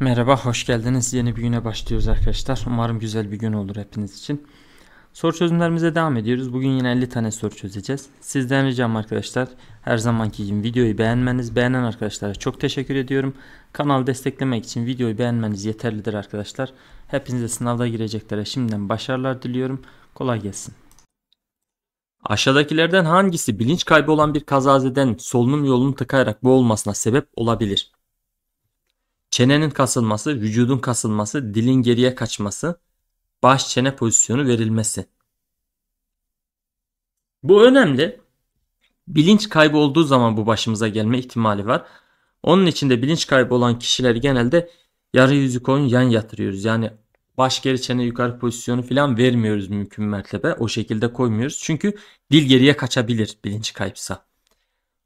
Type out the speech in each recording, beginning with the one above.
Merhaba, hoş geldiniz. Yeni bir güne başlıyoruz arkadaşlar. Umarım güzel bir gün olur hepiniz için. Soru çözümlerimize devam ediyoruz. Bugün yine 50 tane soru çözeceğiz. Sizden ricam arkadaşlar her zamanki gibi videoyu beğenmeniz, beğenen arkadaşlara çok teşekkür ediyorum. Kanalı desteklemek için videoyu beğenmeniz yeterlidir arkadaşlar. Hepinize sınavda gireceklere şimdiden başarılar diliyorum. Kolay gelsin. Aşağıdakilerden hangisi bilinç kaybı olan bir kazazeden solunum yolunu tıkayarak boğulmasına sebep olabilir? Çenenin kasılması, vücudun kasılması, dilin geriye kaçması, baş çene pozisyonu verilmesi. Bu önemli. Bilinç kaybı olduğu zaman bu başımıza gelme ihtimali var. Onun için de bilinç kaybı olan kişileri genelde yarı yüzü koyun yan yatırıyoruz. Yani baş geri çene yukarı pozisyonu falan vermiyoruz mümkün mertebe. O şekilde koymuyoruz. Çünkü dil geriye kaçabilir bilinç kaybısa.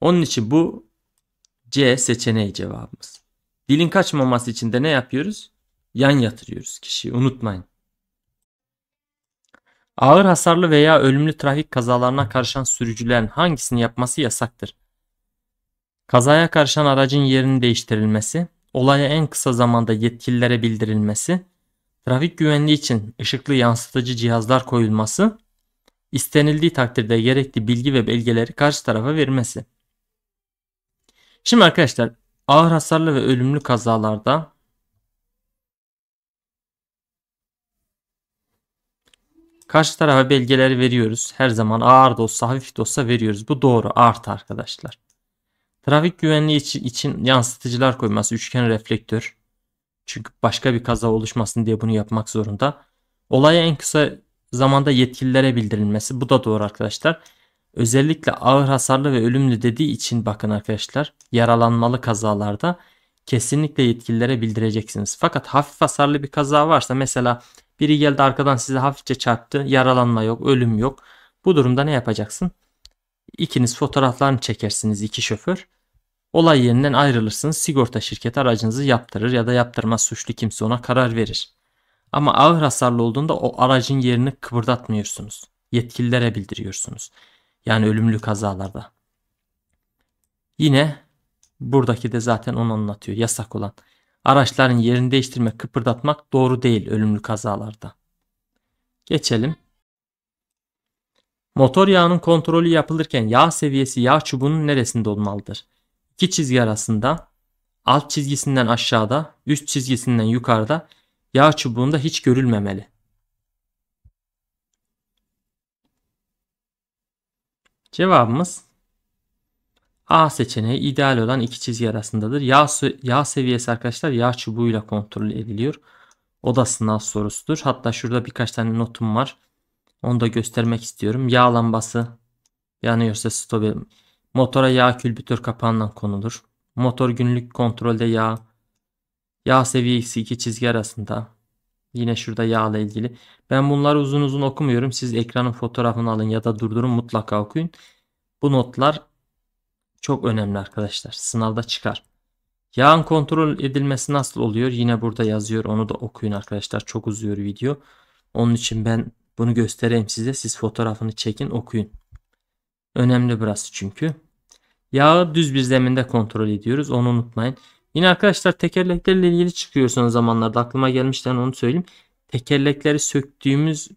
Onun için bu C seçeneği cevabımız. Dilin kaçmaması için de ne yapıyoruz? Yan yatırıyoruz kişiyi unutmayın. Ağır hasarlı veya ölümlü trafik kazalarına karışan sürücülerin hangisini yapması yasaktır? Kazaya karışan aracın yerini değiştirilmesi, olaya en kısa zamanda yetkililere bildirilmesi, trafik güvenliği için ışıklı yansıtıcı cihazlar koyulması, istenildiği takdirde gerekli bilgi ve belgeleri karşı tarafa vermesi. Şimdi arkadaşlar Ağır hasarlı ve ölümlü kazalarda Karşı tarafa belgeleri veriyoruz. Her zaman ağır da olsa hafif de olsa veriyoruz. Bu doğru artı arkadaşlar. Trafik güvenliği için, için yansıtıcılar koyması üçgen reflektör. Çünkü başka bir kaza oluşmasın diye bunu yapmak zorunda. Olaya en kısa zamanda yetkililere bildirilmesi bu da doğru arkadaşlar özellikle ağır hasarlı ve ölümlü dediği için bakın arkadaşlar yaralanmalı kazalarda kesinlikle yetkililere bildireceksiniz. Fakat hafif hasarlı bir kaza varsa mesela biri geldi arkadan size hafifçe çarptı yaralanma yok ölüm yok. Bu durumda ne yapacaksın? İkiniz fotoğraflarını çekersiniz iki şoför. Olay yerinden ayrılırsınız. Sigorta şirketi aracınızı yaptırır ya da yaptırmaz suçlu kimse ona karar verir. Ama ağır hasarlı olduğunda o aracın yerini kıpırdatmıyorsunuz. Yetkililere bildiriyorsunuz. Yani ölümlü kazalarda. Yine buradaki de zaten onu anlatıyor. Yasak olan. Araçların yerini değiştirmek, kıpırdatmak doğru değil ölümlü kazalarda. Geçelim. Motor yağının kontrolü yapılırken yağ seviyesi yağ çubuğunun neresinde olmalıdır? İki çizgi arasında alt çizgisinden aşağıda, üst çizgisinden yukarıda yağ çubuğunda hiç görülmemeli. Cevabımız A seçeneği ideal olan iki çizgi arasındadır. Yağ, yağ seviyesi arkadaşlar yağ çubuğuyla kontrol ediliyor. O da sınav sorusudur. Hatta şurada birkaç tane notum var. Onu da göstermek istiyorum. Yağ lambası yanıyorsa stop edin. Motora yağ külbütör kapağından konulur. Motor günlük kontrolde yağ yağ seviyesi iki çizgi arasında Yine şurada yağla ilgili. Ben bunları uzun uzun okumuyorum. Siz ekranın fotoğrafını alın ya da durdurun mutlaka okuyun. Bu notlar çok önemli arkadaşlar. Sınavda çıkar. Yağın kontrol edilmesi nasıl oluyor? Yine burada yazıyor. Onu da okuyun arkadaşlar. Çok uzuyor video. Onun için ben bunu göstereyim size. Siz fotoğrafını çekin okuyun. Önemli burası çünkü. Yağı düz bir zeminde kontrol ediyoruz. Onu unutmayın. Yine arkadaşlar tekerleklerle ilgili çıkıyor son zamanlarda aklıma gelmişten onu söyleyeyim. Tekerlekleri söktüğümüz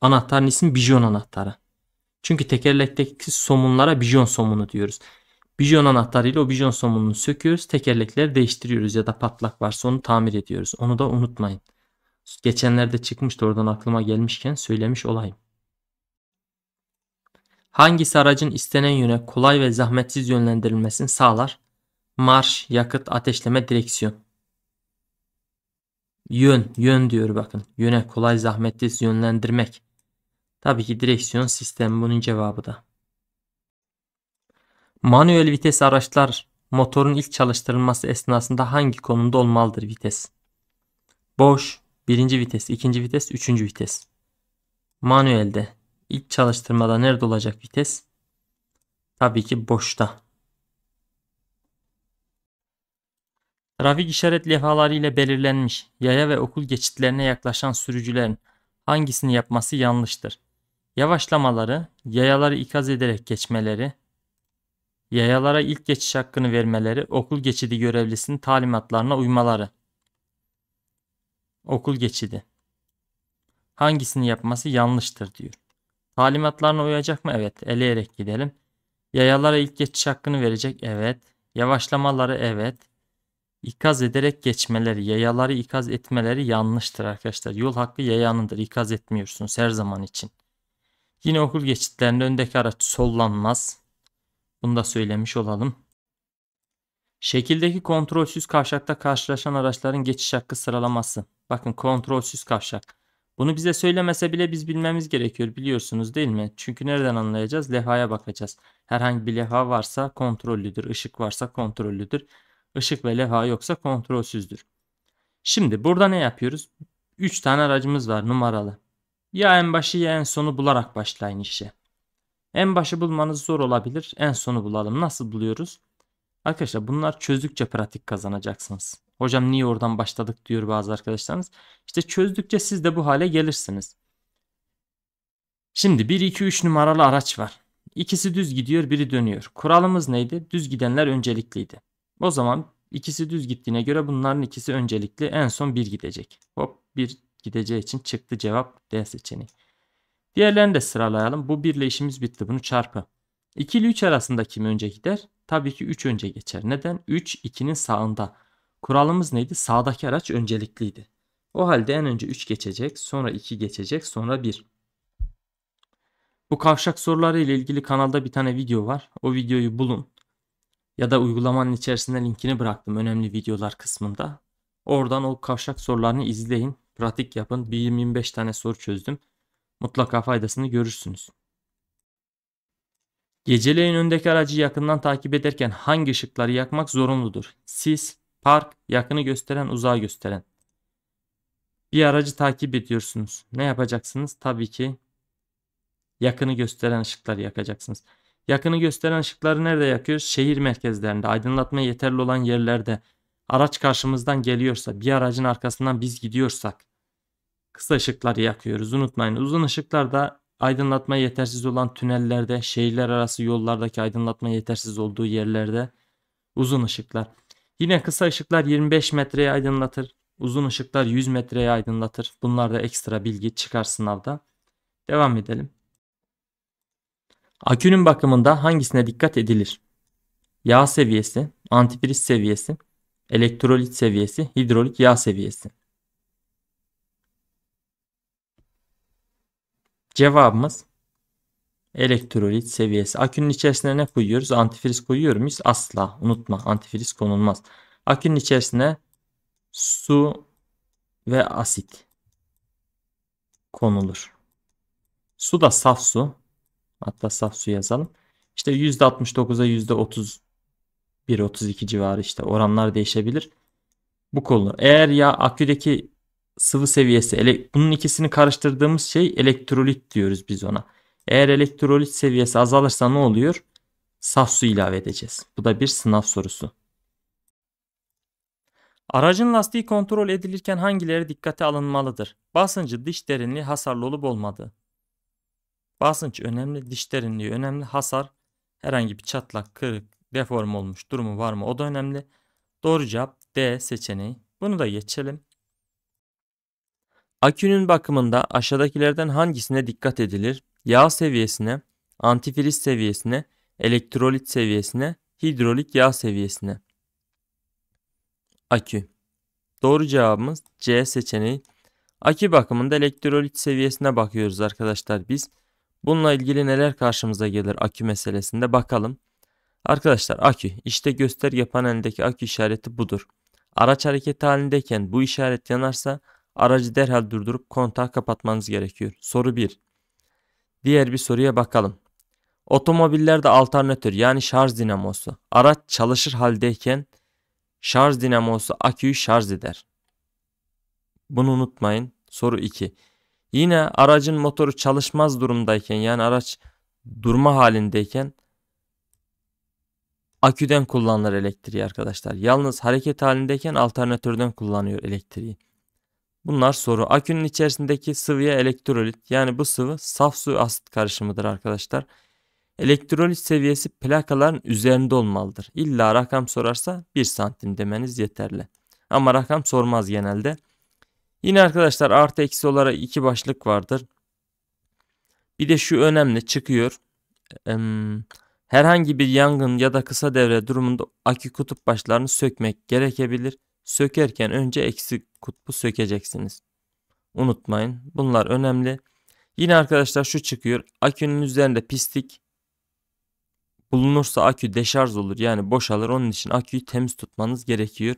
anahtarın ismi bijon anahtarı. Çünkü tekerlekteki somunlara bijon somunu diyoruz. Bijon anahtarıyla o bijon somununu söküyoruz. Tekerlekleri değiştiriyoruz ya da patlak varsa onu tamir ediyoruz. Onu da unutmayın. Geçenlerde çıkmıştı oradan aklıma gelmişken söylemiş olayım. Hangisi aracın istenen yöne kolay ve zahmetsiz yönlendirilmesini sağlar? Marş, yakıt, ateşleme, direksiyon. Yön, yön diyor bakın. Yöne kolay zahmetli yönlendirmek. Tabii ki direksiyon sistemi bunun cevabı da. Manuel vites araçlar motorun ilk çalıştırılması esnasında hangi konumda olmalıdır vites? Boş, birinci vites, ikinci vites, üçüncü vites. Manuelde ilk çalıştırmada nerede olacak vites? Tabii ki boşta. Trafik işaret levhaları ile belirlenmiş yaya ve okul geçitlerine yaklaşan sürücülerin hangisini yapması yanlıştır? Yavaşlamaları, yayaları ikaz ederek geçmeleri, yayalara ilk geçiş hakkını vermeleri, okul geçidi görevlisinin talimatlarına uymaları. Okul geçidi. Hangisini yapması yanlıştır diyor. Talimatlarına uyacak mı? Evet. Eleyerek gidelim. Yayalara ilk geçiş hakkını verecek. Evet. Yavaşlamaları evet. İkaz ederek geçmeleri, yayaları ikaz etmeleri yanlıştır arkadaşlar. Yol hakkı yayanındır. İkaz etmiyorsunuz her zaman için. Yine okul geçitlerinde öndeki araç sollanmaz. Bunu da söylemiş olalım. Şekildeki kontrolsüz kavşakta karşılaşan araçların geçiş hakkı sıralaması. Bakın kontrolsüz kavşak. Bunu bize söylemese bile biz bilmemiz gerekiyor biliyorsunuz değil mi? Çünkü nereden anlayacağız? Levhaya bakacağız. Herhangi bir levha varsa kontrollüdür. Işık varsa kontrollüdür. Işık ve levha yoksa kontrolsüzdür. Şimdi burada ne yapıyoruz? 3 tane aracımız var numaralı. Ya en başı ya en sonu bularak başlayın işe. En başı bulmanız zor olabilir. En sonu bulalım. Nasıl buluyoruz? Arkadaşlar bunlar çözdükçe pratik kazanacaksınız. Hocam niye oradan başladık diyor bazı arkadaşlarınız. İşte çözdükçe siz de bu hale gelirsiniz. Şimdi 1, 2, 3 numaralı araç var. İkisi düz gidiyor, biri dönüyor. Kuralımız neydi? Düz gidenler öncelikliydi. O zaman ikisi düz gittiğine göre bunların ikisi öncelikli en son 1 gidecek. Hop 1 gideceği için çıktı cevap D seçeneği. Diğerlerini de sıralayalım. Bu 1 ile işimiz bitti. Bunu çarpı. 2 ile 3 arasında kim önce gider? Tabii ki 3 önce geçer. Neden? 3 2'nin sağında. Kuralımız neydi? Sağdaki araç öncelikliydi. O halde en önce 3 geçecek, sonra 2 geçecek, sonra 1. Bu kavşak soruları ile ilgili kanalda bir tane video var. O videoyu bulun ya da uygulamanın içerisinde linkini bıraktım önemli videolar kısmında. Oradan o kavşak sorularını izleyin, pratik yapın. 20-25 tane soru çözdüm. Mutlaka faydasını görürsünüz. Geceleyin öndeki aracı yakından takip ederken hangi ışıkları yakmak zorunludur? Sis, park, yakını gösteren, uzağı gösteren. Bir aracı takip ediyorsunuz. Ne yapacaksınız? Tabii ki yakını gösteren ışıkları yakacaksınız. Yakını gösteren ışıkları nerede yakıyoruz? Şehir merkezlerinde, aydınlatma yeterli olan yerlerde. Araç karşımızdan geliyorsa, bir aracın arkasından biz gidiyorsak kısa ışıkları yakıyoruz. Unutmayın uzun ışıklar da aydınlatma yetersiz olan tünellerde, şehirler arası yollardaki aydınlatma yetersiz olduğu yerlerde uzun ışıklar. Yine kısa ışıklar 25 metreye aydınlatır. Uzun ışıklar 100 metreye aydınlatır. Bunlar da ekstra bilgi çıkar sınavda. Devam edelim. Akünün bakımında hangisine dikkat edilir? Yağ seviyesi, antifriz seviyesi, elektrolit seviyesi, hidrolik yağ seviyesi. Cevabımız elektrolit seviyesi. Akünün içerisine ne koyuyoruz? Antifriz koyuyor muyuz? Asla unutma antifriz konulmaz. Akünün içerisine su ve asit konulur. Su da saf su, Hatta saf su yazalım. İşte %69'a %31-32 civarı işte oranlar değişebilir. Bu konu. Eğer ya aküdeki sıvı seviyesi bunun ikisini karıştırdığımız şey elektrolit diyoruz biz ona. Eğer elektrolit seviyesi azalırsa ne oluyor? Saf su ilave edeceğiz. Bu da bir sınav sorusu. Aracın lastiği kontrol edilirken hangileri dikkate alınmalıdır? Basıncı, dış derinliği, hasarlı olup olmadığı. Basınç önemli, diş derinliği önemli, hasar, herhangi bir çatlak, kırık, deform olmuş durumu var mı o da önemli. Doğru cevap D seçeneği. Bunu da geçelim. Akünün bakımında aşağıdakilerden hangisine dikkat edilir? Yağ seviyesine, antifriz seviyesine, elektrolit seviyesine, hidrolik yağ seviyesine. Akü. Doğru cevabımız C seçeneği. Akü bakımında elektrolit seviyesine bakıyoruz arkadaşlar biz. Bununla ilgili neler karşımıza gelir akü meselesinde bakalım. Arkadaşlar akü işte göster yapan panelindeki akü işareti budur. Araç hareket halindeyken bu işaret yanarsa aracı derhal durdurup kontağı kapatmanız gerekiyor. Soru 1. Diğer bir soruya bakalım. Otomobillerde alternatör yani şarj dinamosu. Araç çalışır haldeyken şarj dinamosu aküyü şarj eder. Bunu unutmayın. Soru 2. Yine aracın motoru çalışmaz durumdayken yani araç durma halindeyken aküden kullanılır elektriği arkadaşlar. Yalnız hareket halindeyken alternatörden kullanıyor elektriği. Bunlar soru. Akünün içerisindeki sıvıya elektrolit yani bu sıvı saf su asit karışımıdır arkadaşlar. Elektrolit seviyesi plakaların üzerinde olmalıdır. İlla rakam sorarsa 1 santim demeniz yeterli. Ama rakam sormaz genelde. Yine arkadaşlar artı eksi olarak iki başlık vardır. Bir de şu önemli çıkıyor. Herhangi bir yangın ya da kısa devre durumunda akü kutup başlarını sökmek gerekebilir. Sökerken önce eksi kutbu sökeceksiniz. Unutmayın bunlar önemli. Yine arkadaşlar şu çıkıyor. Akünün üzerinde pislik bulunursa akü deşarj olur. Yani boşalır. Onun için aküyü temiz tutmanız gerekiyor.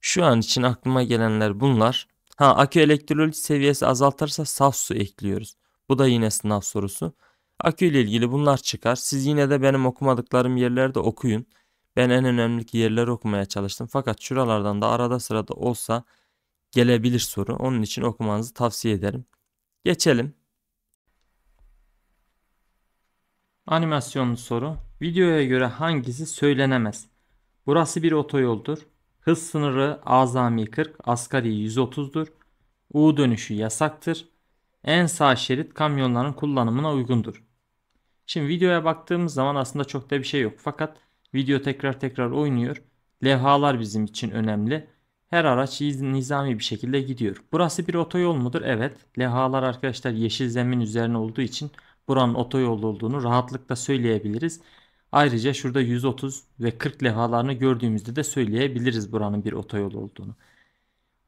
Şu an için aklıma gelenler bunlar. Ha akü elektrolit seviyesi azaltırsa saf su ekliyoruz. Bu da yine sınav sorusu. Akü ile ilgili bunlar çıkar. Siz yine de benim okumadıklarım yerlerde okuyun. Ben en önemli yerleri okumaya çalıştım. Fakat şuralardan da arada sırada olsa gelebilir soru. Onun için okumanızı tavsiye ederim. Geçelim. Animasyonlu soru. Videoya göre hangisi söylenemez? Burası bir otoyoldur. Hız sınırı azami 40, asgari 130'dur. U dönüşü yasaktır. En sağ şerit kamyonların kullanımına uygundur. Şimdi videoya baktığımız zaman aslında çok da bir şey yok. Fakat video tekrar tekrar oynuyor. Levhalar bizim için önemli. Her araç nizami bir şekilde gidiyor. Burası bir otoyol mudur? Evet. Levhalar arkadaşlar yeşil zemin üzerine olduğu için buranın otoyol olduğunu rahatlıkla söyleyebiliriz. Ayrıca şurada 130 ve 40 levhalarını gördüğümüzde de söyleyebiliriz buranın bir otoyol olduğunu.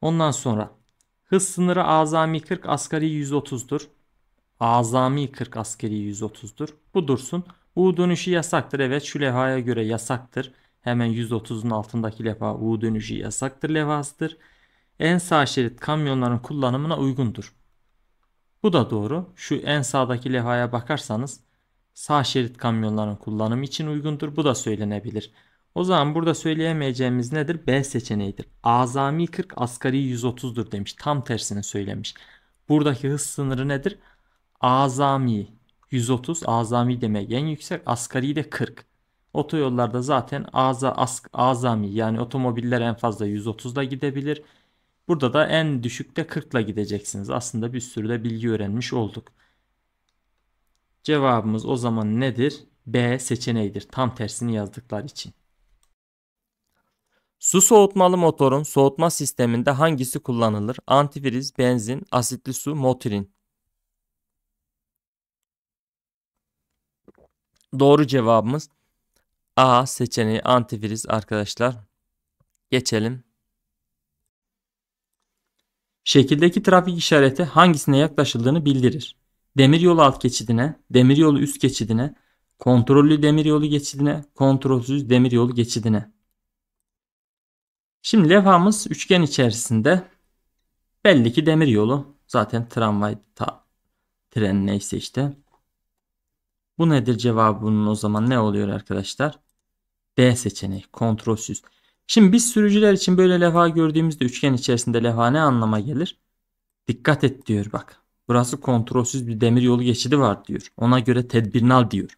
Ondan sonra hız sınırı azami 40 asgari 130'dur. Azami 40 askeri 130'dur. Bu dursun. U dönüşü yasaktır. Evet şu levhaya göre yasaktır. Hemen 130'un altındaki levha U dönüşü yasaktır levhasıdır. En sağ şerit kamyonların kullanımına uygundur. Bu da doğru. Şu en sağdaki levhaya bakarsanız sağ şerit kamyonların kullanımı için uygundur. Bu da söylenebilir. O zaman burada söyleyemeyeceğimiz nedir? B seçeneğidir. Azami 40 asgari 130'dur demiş. Tam tersini söylemiş. Buradaki hız sınırı nedir? Azami 130 azami demek en yüksek asgari de 40. Otoyollarda zaten aza, as, azami yani otomobiller en fazla 130'da gidebilir. Burada da en düşükte 40'la gideceksiniz. Aslında bir sürü de bilgi öğrenmiş olduk. Cevabımız o zaman nedir? B seçeneğidir. Tam tersini yazdıklar için. Su soğutmalı motorun soğutma sisteminde hangisi kullanılır? Antifriz, benzin, asitli su, motorin. Doğru cevabımız A seçeneği antifriz arkadaşlar. Geçelim. Şekildeki trafik işareti hangisine yaklaşıldığını bildirir? demiryolu alt geçidine, demiryolu üst geçidine, kontrollü demiryolu geçidine, kontrolsüz demiryolu geçidine. Şimdi levhamız üçgen içerisinde belli ki demiryolu zaten tramvay ta, tren neyse işte. Bu nedir cevabının o zaman ne oluyor arkadaşlar? D seçeneği kontrolsüz. Şimdi biz sürücüler için böyle levha gördüğümüzde üçgen içerisinde levha ne anlama gelir? Dikkat et diyor bak. Burası kontrolsüz bir demir yolu geçidi var diyor. Ona göre tedbirini al diyor.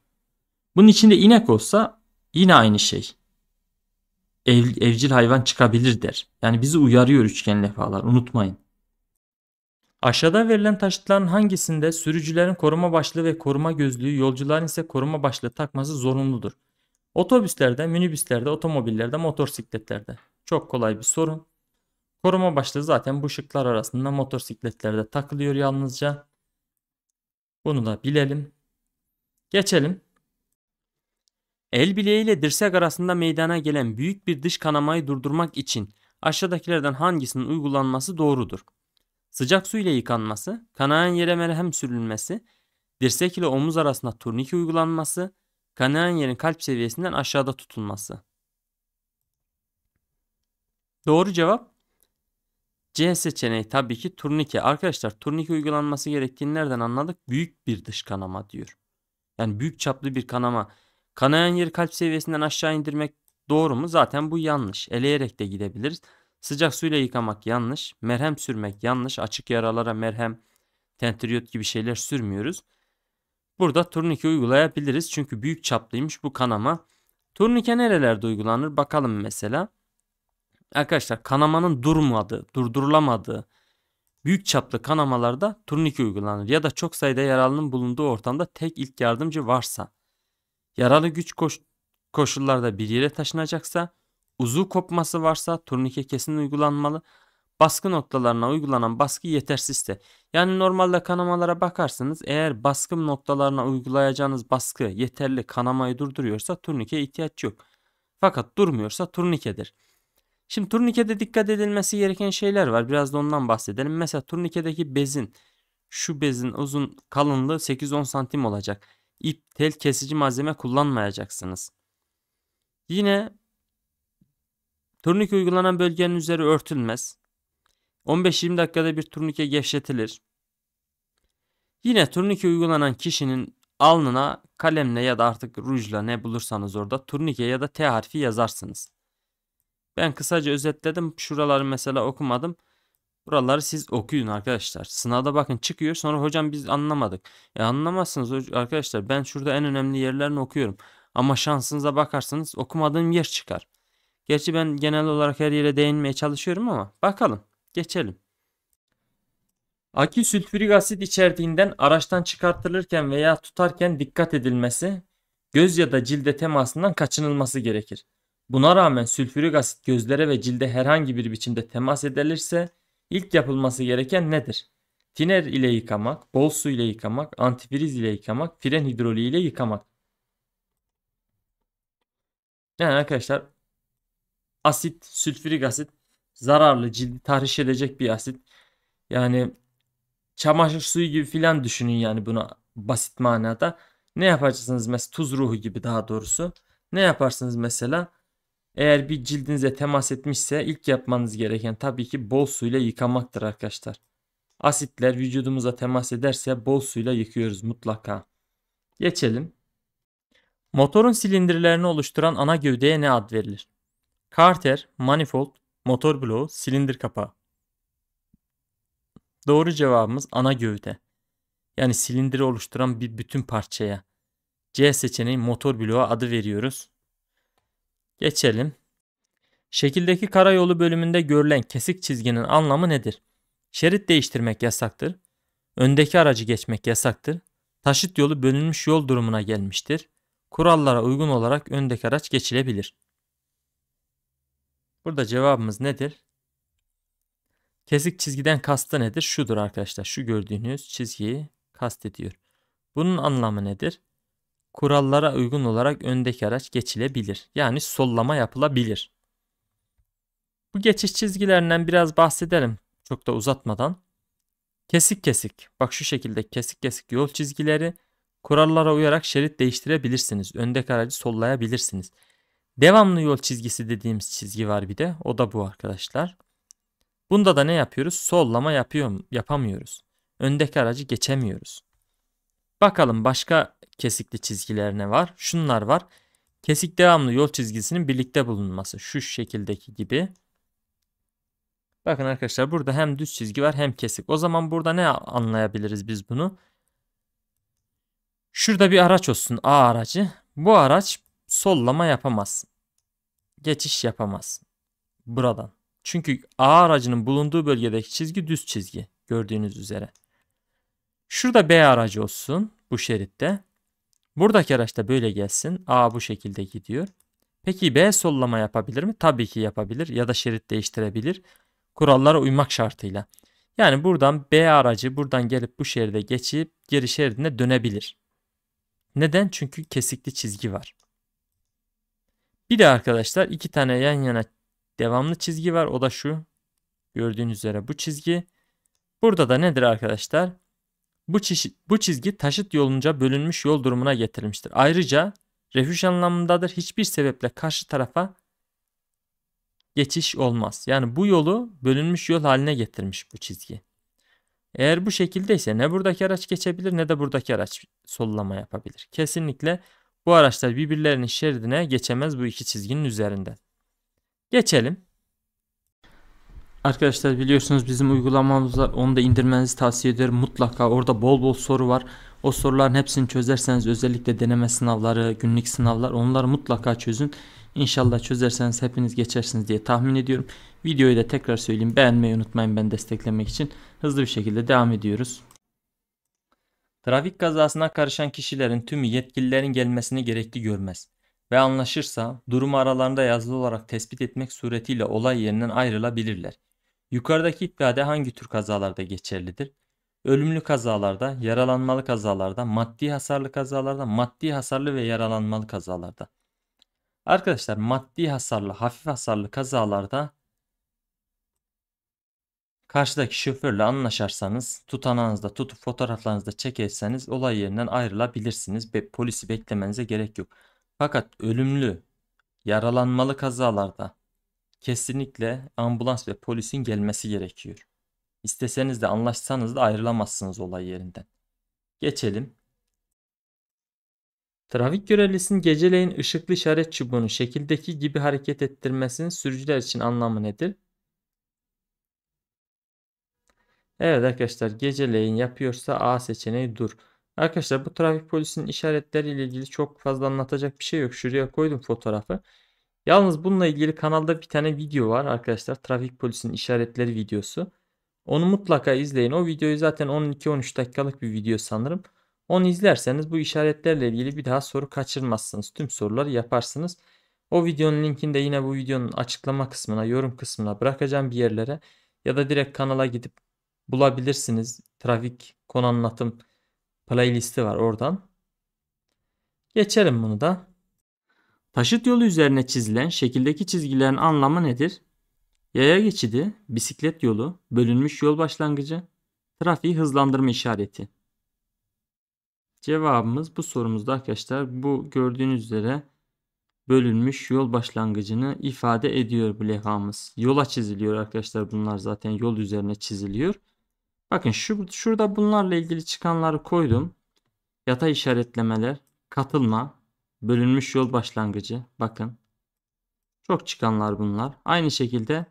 Bunun içinde inek olsa yine aynı şey. Ev, evcil hayvan çıkabilir der. Yani bizi uyarıyor üçgen levhalar unutmayın. Aşağıda verilen taşıtların hangisinde sürücülerin koruma başlığı ve koruma gözlüğü, yolcuların ise koruma başlığı takması zorunludur? Otobüslerde, minibüslerde, otomobillerde, motosikletlerde. Çok kolay bir sorun. Koruma başlığı zaten bu şıklar arasında motosikletlerde takılıyor yalnızca. Bunu da bilelim. Geçelim. El bileği ile dirsek arasında meydana gelen büyük bir dış kanamayı durdurmak için aşağıdakilerden hangisinin uygulanması doğrudur? Sıcak su ile yıkanması, kanayan yere merhem sürülmesi, dirsek ile omuz arasında turnike uygulanması, kanayan yerin kalp seviyesinden aşağıda tutulması. Doğru cevap C seçeneği tabii ki turnike. Arkadaşlar turnike uygulanması gerektiğini nereden anladık? Büyük bir dış kanama diyor. Yani büyük çaplı bir kanama. Kanayan yeri kalp seviyesinden aşağı indirmek doğru mu? Zaten bu yanlış. Eleyerek de gidebiliriz. Sıcak suyla yıkamak yanlış. Merhem sürmek yanlış. Açık yaralara merhem, tentriyot gibi şeyler sürmüyoruz. Burada turnike uygulayabiliriz. Çünkü büyük çaplıymış bu kanama. Turnike nerelerde uygulanır? Bakalım mesela arkadaşlar kanamanın durmadığı, durdurulamadığı büyük çaplı kanamalarda turnike uygulanır ya da çok sayıda yaralının bulunduğu ortamda tek ilk yardımcı varsa, yaralı güç koş koşullarda bir yere taşınacaksa, uzuv kopması varsa turnike kesin uygulanmalı. Baskı noktalarına uygulanan baskı yetersizse. Yani normalde kanamalara bakarsınız eğer baskı noktalarına uygulayacağınız baskı yeterli kanamayı durduruyorsa turnike ihtiyaç yok. Fakat durmuyorsa turnikedir. Şimdi turnikede dikkat edilmesi gereken şeyler var. Biraz da ondan bahsedelim. Mesela turnikedeki bezin şu bezin uzun kalınlığı 8-10 santim olacak. İp, tel, kesici malzeme kullanmayacaksınız. Yine turnike uygulanan bölgenin üzeri örtülmez. 15-20 dakikada bir turnike gevşetilir. Yine turnike uygulanan kişinin alnına kalemle ya da artık rujla ne bulursanız orada turnike ya da T harfi yazarsınız. Ben kısaca özetledim. Şuraları mesela okumadım. Buraları siz okuyun arkadaşlar. Sınavda bakın çıkıyor sonra hocam biz anlamadık. E anlamazsınız arkadaşlar ben şurada en önemli yerlerini okuyorum. Ama şansınıza bakarsanız okumadığım yer çıkar. Gerçi ben genel olarak her yere değinmeye çalışıyorum ama bakalım geçelim. Akil sülfürik asit içerdiğinden araçtan çıkartılırken veya tutarken dikkat edilmesi, göz ya da cilde temasından kaçınılması gerekir. Buna rağmen sülfürik asit gözlere ve cilde herhangi bir biçimde temas edilirse ilk yapılması gereken nedir? Tiner ile yıkamak, bol su ile yıkamak, antifriz ile yıkamak, fren hidroli ile yıkamak. Yani arkadaşlar asit, sülfürik asit zararlı, cildi tahriş edecek bir asit. Yani çamaşır suyu gibi filan düşünün yani buna basit manada. Ne yapacaksınız mesela tuz ruhu gibi daha doğrusu. Ne yaparsınız mesela? Eğer bir cildinize temas etmişse ilk yapmanız gereken tabii ki bol suyla yıkamaktır arkadaşlar. Asitler vücudumuza temas ederse bol suyla yıkıyoruz mutlaka. Geçelim. Motorun silindirlerini oluşturan ana gövdeye ne ad verilir? Carter, manifold, motor bloğu, silindir kapağı. Doğru cevabımız ana gövde. Yani silindiri oluşturan bir bütün parçaya. C seçeneği motor bloğu adı veriyoruz. Geçelim. Şekildeki karayolu bölümünde görülen kesik çizginin anlamı nedir? Şerit değiştirmek yasaktır. Öndeki aracı geçmek yasaktır. Taşıt yolu bölünmüş yol durumuna gelmiştir. Kurallara uygun olarak öndeki araç geçilebilir. Burada cevabımız nedir? Kesik çizgiden kastı nedir? Şudur arkadaşlar. Şu gördüğünüz çizgiyi kastediyor. Bunun anlamı nedir? kurallara uygun olarak öndeki araç geçilebilir. Yani sollama yapılabilir. Bu geçiş çizgilerinden biraz bahsedelim. Çok da uzatmadan. Kesik kesik. Bak şu şekilde kesik kesik yol çizgileri. Kurallara uyarak şerit değiştirebilirsiniz. Öndeki aracı sollayabilirsiniz. Devamlı yol çizgisi dediğimiz çizgi var bir de. O da bu arkadaşlar. Bunda da ne yapıyoruz? Sollama yapıyor, yapamıyoruz. Öndeki aracı geçemiyoruz. Bakalım başka kesikli çizgiler ne var? Şunlar var. Kesik devamlı yol çizgisinin birlikte bulunması. Şu şekildeki gibi. Bakın arkadaşlar burada hem düz çizgi var hem kesik. O zaman burada ne anlayabiliriz biz bunu? Şurada bir araç olsun A aracı. Bu araç sollama yapamaz. Geçiş yapamaz. Buradan. Çünkü A aracının bulunduğu bölgedeki çizgi düz çizgi. Gördüğünüz üzere. Şurada B aracı olsun bu şeritte. Buradaki araç da böyle gelsin. A bu şekilde gidiyor. Peki B sollama yapabilir mi? Tabii ki yapabilir ya da şerit değiştirebilir. Kurallara uymak şartıyla. Yani buradan B aracı buradan gelip bu şeride geçip geri şeridine dönebilir. Neden? Çünkü kesikli çizgi var. Bir de arkadaşlar iki tane yan yana devamlı çizgi var. O da şu. Gördüğünüz üzere bu çizgi. Burada da nedir arkadaşlar? Bu, çeşit, bu çizgi taşıt yolunca bölünmüş yol durumuna getirilmiştir. Ayrıca refüj anlamındadır. Hiçbir sebeple karşı tarafa geçiş olmaz. Yani bu yolu bölünmüş yol haline getirmiş bu çizgi. Eğer bu şekildeyse ne buradaki araç geçebilir ne de buradaki araç sollama yapabilir. Kesinlikle bu araçlar birbirlerinin şeridine geçemez bu iki çizginin üzerinde. Geçelim. Arkadaşlar biliyorsunuz bizim uygulamamız var. Onu da indirmenizi tavsiye ederim mutlaka. Orada bol bol soru var. O soruların hepsini çözerseniz özellikle deneme sınavları, günlük sınavlar onları mutlaka çözün. İnşallah çözerseniz hepiniz geçersiniz diye tahmin ediyorum. Videoyu da tekrar söyleyeyim. Beğenmeyi unutmayın ben desteklemek için. Hızlı bir şekilde devam ediyoruz. Trafik kazasına karışan kişilerin tümü yetkililerin gelmesini gerekli görmez ve anlaşırsa durumu aralarında yazılı olarak tespit etmek suretiyle olay yerinden ayrılabilirler. Yukarıdaki ifade hangi tür kazalarda geçerlidir? Ölümlü kazalarda, yaralanmalı kazalarda, maddi hasarlı kazalarda, maddi hasarlı ve yaralanmalı kazalarda. Arkadaşlar maddi hasarlı, hafif hasarlı kazalarda karşıdaki şoförle anlaşarsanız, tutanağınızda tutup fotoğraflarınızda çekerseniz olay yerinden ayrılabilirsiniz ve polisi beklemenize gerek yok. Fakat ölümlü, yaralanmalı kazalarda, kesinlikle ambulans ve polisin gelmesi gerekiyor. İsteseniz de anlaşsanız da ayrılamazsınız olay yerinden. Geçelim. Trafik görevlisinin geceleyin ışıklı işaret çubuğunu şekildeki gibi hareket ettirmesinin sürücüler için anlamı nedir? Evet arkadaşlar geceleyin yapıyorsa A seçeneği dur. Arkadaşlar bu trafik polisinin işaretleriyle ilgili çok fazla anlatacak bir şey yok. Şuraya koydum fotoğrafı. Yalnız bununla ilgili kanalda bir tane video var arkadaşlar. Trafik polisinin işaretleri videosu. Onu mutlaka izleyin. O videoyu zaten 12-13 dakikalık bir video sanırım. Onu izlerseniz bu işaretlerle ilgili bir daha soru kaçırmazsınız. Tüm soruları yaparsınız. O videonun linkini de yine bu videonun açıklama kısmına, yorum kısmına bırakacağım bir yerlere. Ya da direkt kanala gidip bulabilirsiniz. Trafik konu anlatım playlisti var oradan. Geçelim bunu da. Taşıt yolu üzerine çizilen şekildeki çizgilerin anlamı nedir? Yaya geçidi, bisiklet yolu, bölünmüş yol başlangıcı, trafiği hızlandırma işareti. Cevabımız bu sorumuzda arkadaşlar bu gördüğünüz üzere bölünmüş yol başlangıcını ifade ediyor bu levhamız. Yola çiziliyor arkadaşlar bunlar zaten yol üzerine çiziliyor. Bakın şu, şurada bunlarla ilgili çıkanları koydum. Yatay işaretlemeler, katılma, Bölünmüş yol başlangıcı. Bakın. Çok çıkanlar bunlar. Aynı şekilde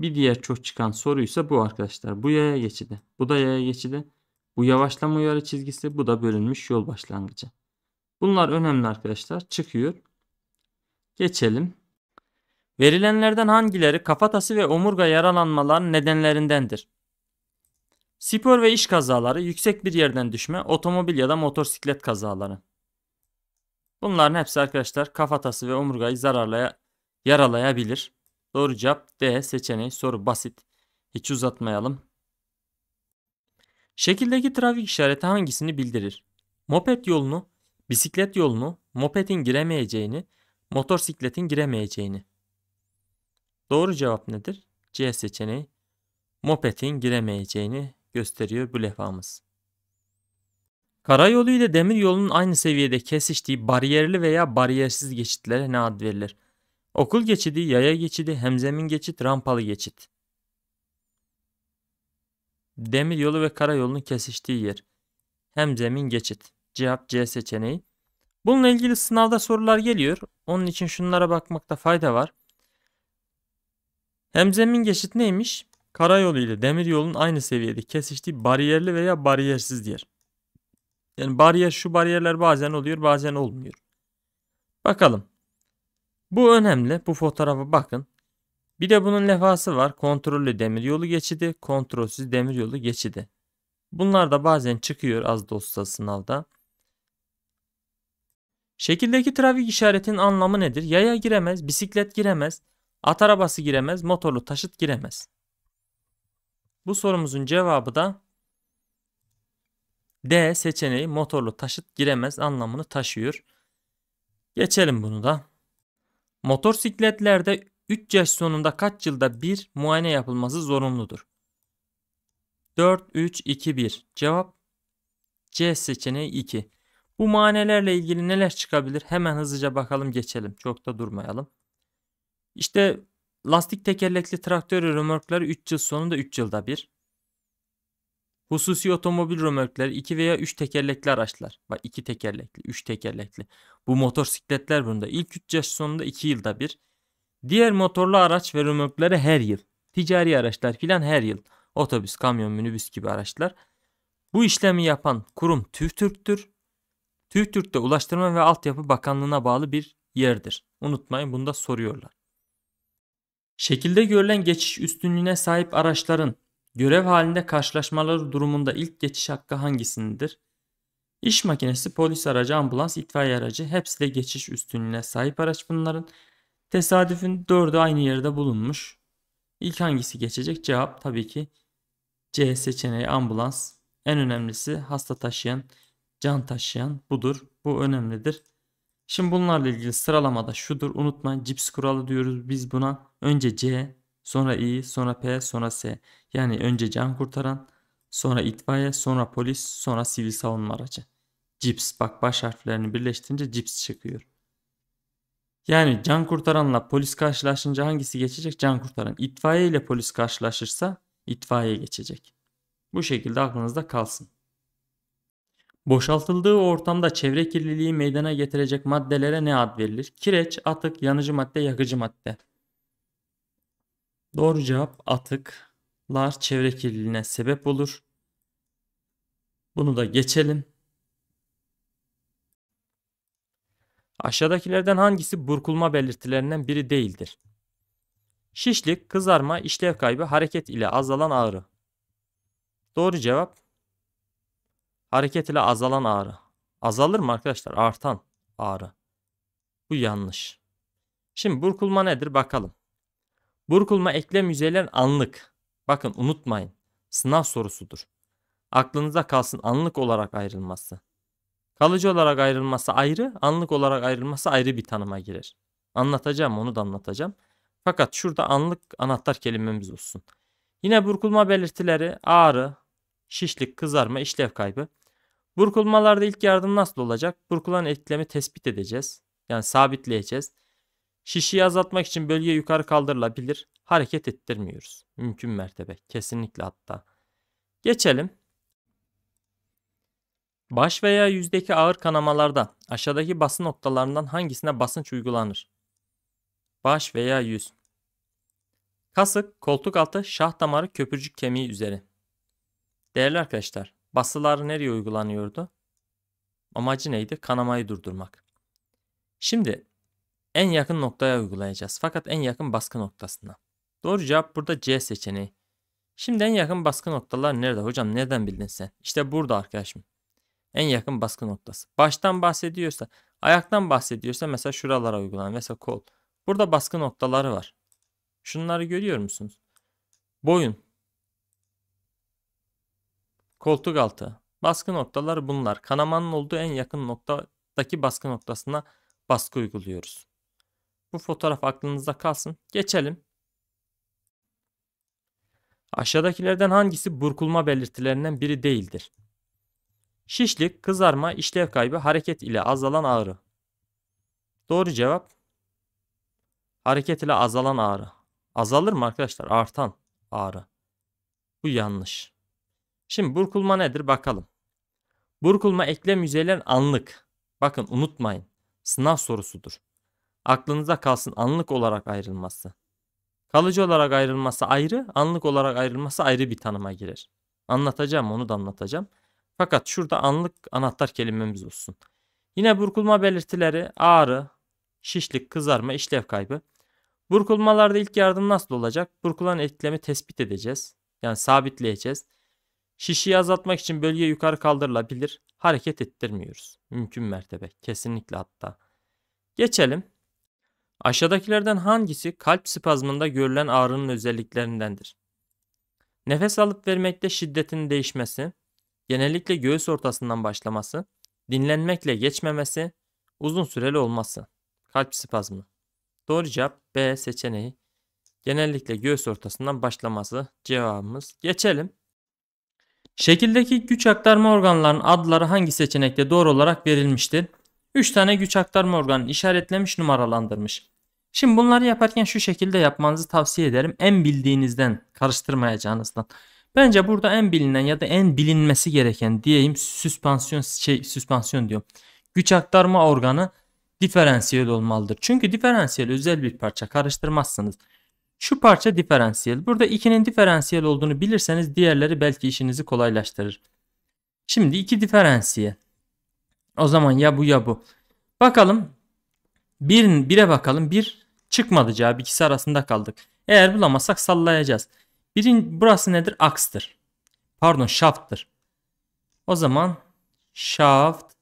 bir diğer çok çıkan soruysa bu arkadaşlar. Bu yaya geçidi. Bu da yaya geçidi. Bu yavaşlama uyarı çizgisi. Bu da bölünmüş yol başlangıcı. Bunlar önemli arkadaşlar. Çıkıyor. Geçelim. Verilenlerden hangileri kafatası ve omurga yaralanmaların nedenlerindendir? Spor ve iş kazaları, yüksek bir yerden düşme, otomobil ya da motosiklet kazaları. Bunların hepsi arkadaşlar kafatası ve omurgayı zararlaya, yaralayabilir. Doğru cevap D seçeneği soru basit. Hiç uzatmayalım. Şekildeki trafik işareti hangisini bildirir? Moped yolunu, bisiklet yolunu, mopedin giremeyeceğini, motosikletin giremeyeceğini. Doğru cevap nedir? C seçeneği mopedin giremeyeceğini gösteriyor bu levhamız. Karayolu ile demir yolunun aynı seviyede kesiştiği bariyerli veya bariyersiz geçitlere ne ad verilir? Okul geçidi, yaya geçidi, hemzemin geçit, rampalı geçit. Demir yolu ve karayolunun kesiştiği yer. Hemzemin geçit. Cevap C seçeneği. Bununla ilgili sınavda sorular geliyor. Onun için şunlara bakmakta fayda var. Hemzemin geçit neymiş? Karayolu ile demir yolunun aynı seviyede kesiştiği bariyerli veya bariyersiz yer. Yani bariyer şu bariyerler bazen oluyor bazen olmuyor. Bakalım. Bu önemli. Bu fotoğrafa bakın. Bir de bunun levhası var. Kontrollü demiryolu geçidi, kontrolsüz demiryolu geçidi. Bunlar da bazen çıkıyor az da olsa sınavda. Şekildeki trafik işaretinin anlamı nedir? Yaya giremez, bisiklet giremez, at arabası giremez, motorlu taşıt giremez. Bu sorumuzun cevabı da D seçeneği motorlu taşıt giremez anlamını taşıyor. Geçelim bunu da. Motorsikletlerde 3 yaş sonunda kaç yılda bir muayene yapılması zorunludur? 4, 3, 2, 1. Cevap C seçeneği 2. Bu muayenelerle ilgili neler çıkabilir? Hemen hızlıca bakalım geçelim. Çok da durmayalım. İşte lastik tekerlekli traktör ve römorkları 3 yıl sonunda 3 yılda bir. Hususi otomobil römorkler, iki veya üç tekerlekli araçlar. Bak iki tekerlekli, üç tekerlekli. Bu motosikletler bunda. İlk üç yaş sonunda iki yılda bir. Diğer motorlu araç ve römorkleri her yıl. Ticari araçlar filan her yıl. Otobüs, kamyon, minibüs gibi araçlar. Bu işlemi yapan kurum TÜVTÜRK'tür. TÜVTÜRK de Ulaştırma ve Altyapı Bakanlığı'na bağlı bir yerdir. Unutmayın bunda soruyorlar. Şekilde görülen geçiş üstünlüğüne sahip araçların Görev halinde karşılaşmaları durumunda ilk geçiş hakkı hangisindir? İş makinesi, polis aracı, ambulans, itfaiye aracı hepsi de geçiş üstünlüğüne sahip araç bunların. Tesadüfün dördü aynı yerde bulunmuş. İlk hangisi geçecek? Cevap tabii ki C seçeneği ambulans. En önemlisi hasta taşıyan, can taşıyan budur. Bu önemlidir. Şimdi bunlarla ilgili sıralamada şudur unutma cips kuralı diyoruz biz buna. Önce C sonra İ, sonra P, sonra S. Yani önce can kurtaran, sonra itfaiye, sonra polis, sonra sivil savunma aracı. Cips bak baş harflerini birleştirince cips çıkıyor. Yani can kurtaranla polis karşılaşınca hangisi geçecek? Can kurtaran. İtfaiye ile polis karşılaşırsa itfaiye geçecek. Bu şekilde aklınızda kalsın. Boşaltıldığı ortamda çevre kirliliği meydana getirecek maddelere ne ad verilir? Kireç, atık, yanıcı madde, yakıcı madde. Doğru cevap atıklar çevre kirliliğine sebep olur. Bunu da geçelim. Aşağıdakilerden hangisi burkulma belirtilerinden biri değildir? Şişlik, kızarma, işlev kaybı, hareket ile azalan ağrı. Doğru cevap hareket ile azalan ağrı. Azalır mı arkadaşlar? Artan ağrı. Bu yanlış. Şimdi burkulma nedir bakalım. Burkulma eklem yüzeyler anlık. Bakın unutmayın. Sınav sorusudur. Aklınıza kalsın anlık olarak ayrılması. Kalıcı olarak ayrılması ayrı, anlık olarak ayrılması ayrı bir tanıma girer. Anlatacağım onu da anlatacağım. Fakat şurada anlık anahtar kelimemiz olsun. Yine burkulma belirtileri ağrı, şişlik, kızarma, işlev kaybı. Burkulmalarda ilk yardım nasıl olacak? Burkulan eklemi tespit edeceğiz. Yani sabitleyeceğiz. Şişiyi azaltmak için bölge yukarı kaldırılabilir. Hareket ettirmiyoruz. Mümkün mertebe. Kesinlikle hatta. Geçelim. Baş veya yüzdeki ağır kanamalarda aşağıdaki basın noktalarından hangisine basınç uygulanır? Baş veya yüz. Kasık, koltuk altı, şah damarı, köprücük kemiği üzeri. Değerli arkadaşlar, basılar nereye uygulanıyordu? Amacı neydi? Kanamayı durdurmak. Şimdi en yakın noktaya uygulayacağız. Fakat en yakın baskı noktasına. Doğru cevap burada C seçeneği. Şimdi en yakın baskı noktalar nerede hocam? Nereden bildin sen? İşte burada arkadaşım. En yakın baskı noktası. Baştan bahsediyorsa, ayaktan bahsediyorsa mesela şuralara uygulan. Mesela kol. Burada baskı noktaları var. Şunları görüyor musunuz? Boyun. Koltuk altı. Baskı noktaları bunlar. Kanamanın olduğu en yakın noktadaki baskı noktasına baskı uyguluyoruz. Bu fotoğraf aklınızda kalsın. Geçelim. Aşağıdakilerden hangisi burkulma belirtilerinden biri değildir? Şişlik, kızarma, işlev kaybı, hareket ile azalan ağrı. Doğru cevap hareket ile azalan ağrı. Azalır mı arkadaşlar? Artan ağrı. Bu yanlış. Şimdi burkulma nedir bakalım. Burkulma eklem yüzeylerin anlık. Bakın unutmayın. Sınav sorusudur. Aklınıza kalsın anlık olarak ayrılması. Kalıcı olarak ayrılması ayrı, anlık olarak ayrılması ayrı bir tanıma girer. Anlatacağım onu da anlatacağım. Fakat şurada anlık anahtar kelimemiz olsun. Yine burkulma belirtileri ağrı, şişlik, kızarma, işlev kaybı. Burkulmalarda ilk yardım nasıl olacak? Burkulan etkilemi tespit edeceğiz. Yani sabitleyeceğiz. Şişiyi azaltmak için bölge yukarı kaldırılabilir. Hareket ettirmiyoruz. Mümkün mertebe. Kesinlikle hatta. Geçelim. Aşağıdakilerden hangisi kalp spazmında görülen ağrının özelliklerindendir? Nefes alıp vermekte şiddetin değişmesi, genellikle göğüs ortasından başlaması, dinlenmekle geçmemesi, uzun süreli olması. Kalp spazmı. Doğru cevap B seçeneği. Genellikle göğüs ortasından başlaması cevabımız. Geçelim. Şekildeki güç aktarma organlarının adları hangi seçenekte doğru olarak verilmiştir? 3 tane güç aktarma organını işaretlemiş numaralandırmış. Şimdi bunları yaparken şu şekilde yapmanızı tavsiye ederim. En bildiğinizden karıştırmayacağınızdan. Bence burada en bilinen ya da en bilinmesi gereken diyeyim süspansiyon şey süspansiyon diyorum. Güç aktarma organı diferansiyel olmalıdır. Çünkü diferansiyel özel bir parça karıştırmazsınız. Şu parça diferansiyel. Burada ikinin diferansiyel olduğunu bilirseniz diğerleri belki işinizi kolaylaştırır. Şimdi iki diferansiyel. O zaman ya bu ya bu. Bakalım. 1'e bir, bakalım. bir. Çıkmadı cevap ikisi arasında kaldık. Eğer bulamazsak sallayacağız. Birin, burası nedir? Akstır. Pardon şafttır. O zaman şaft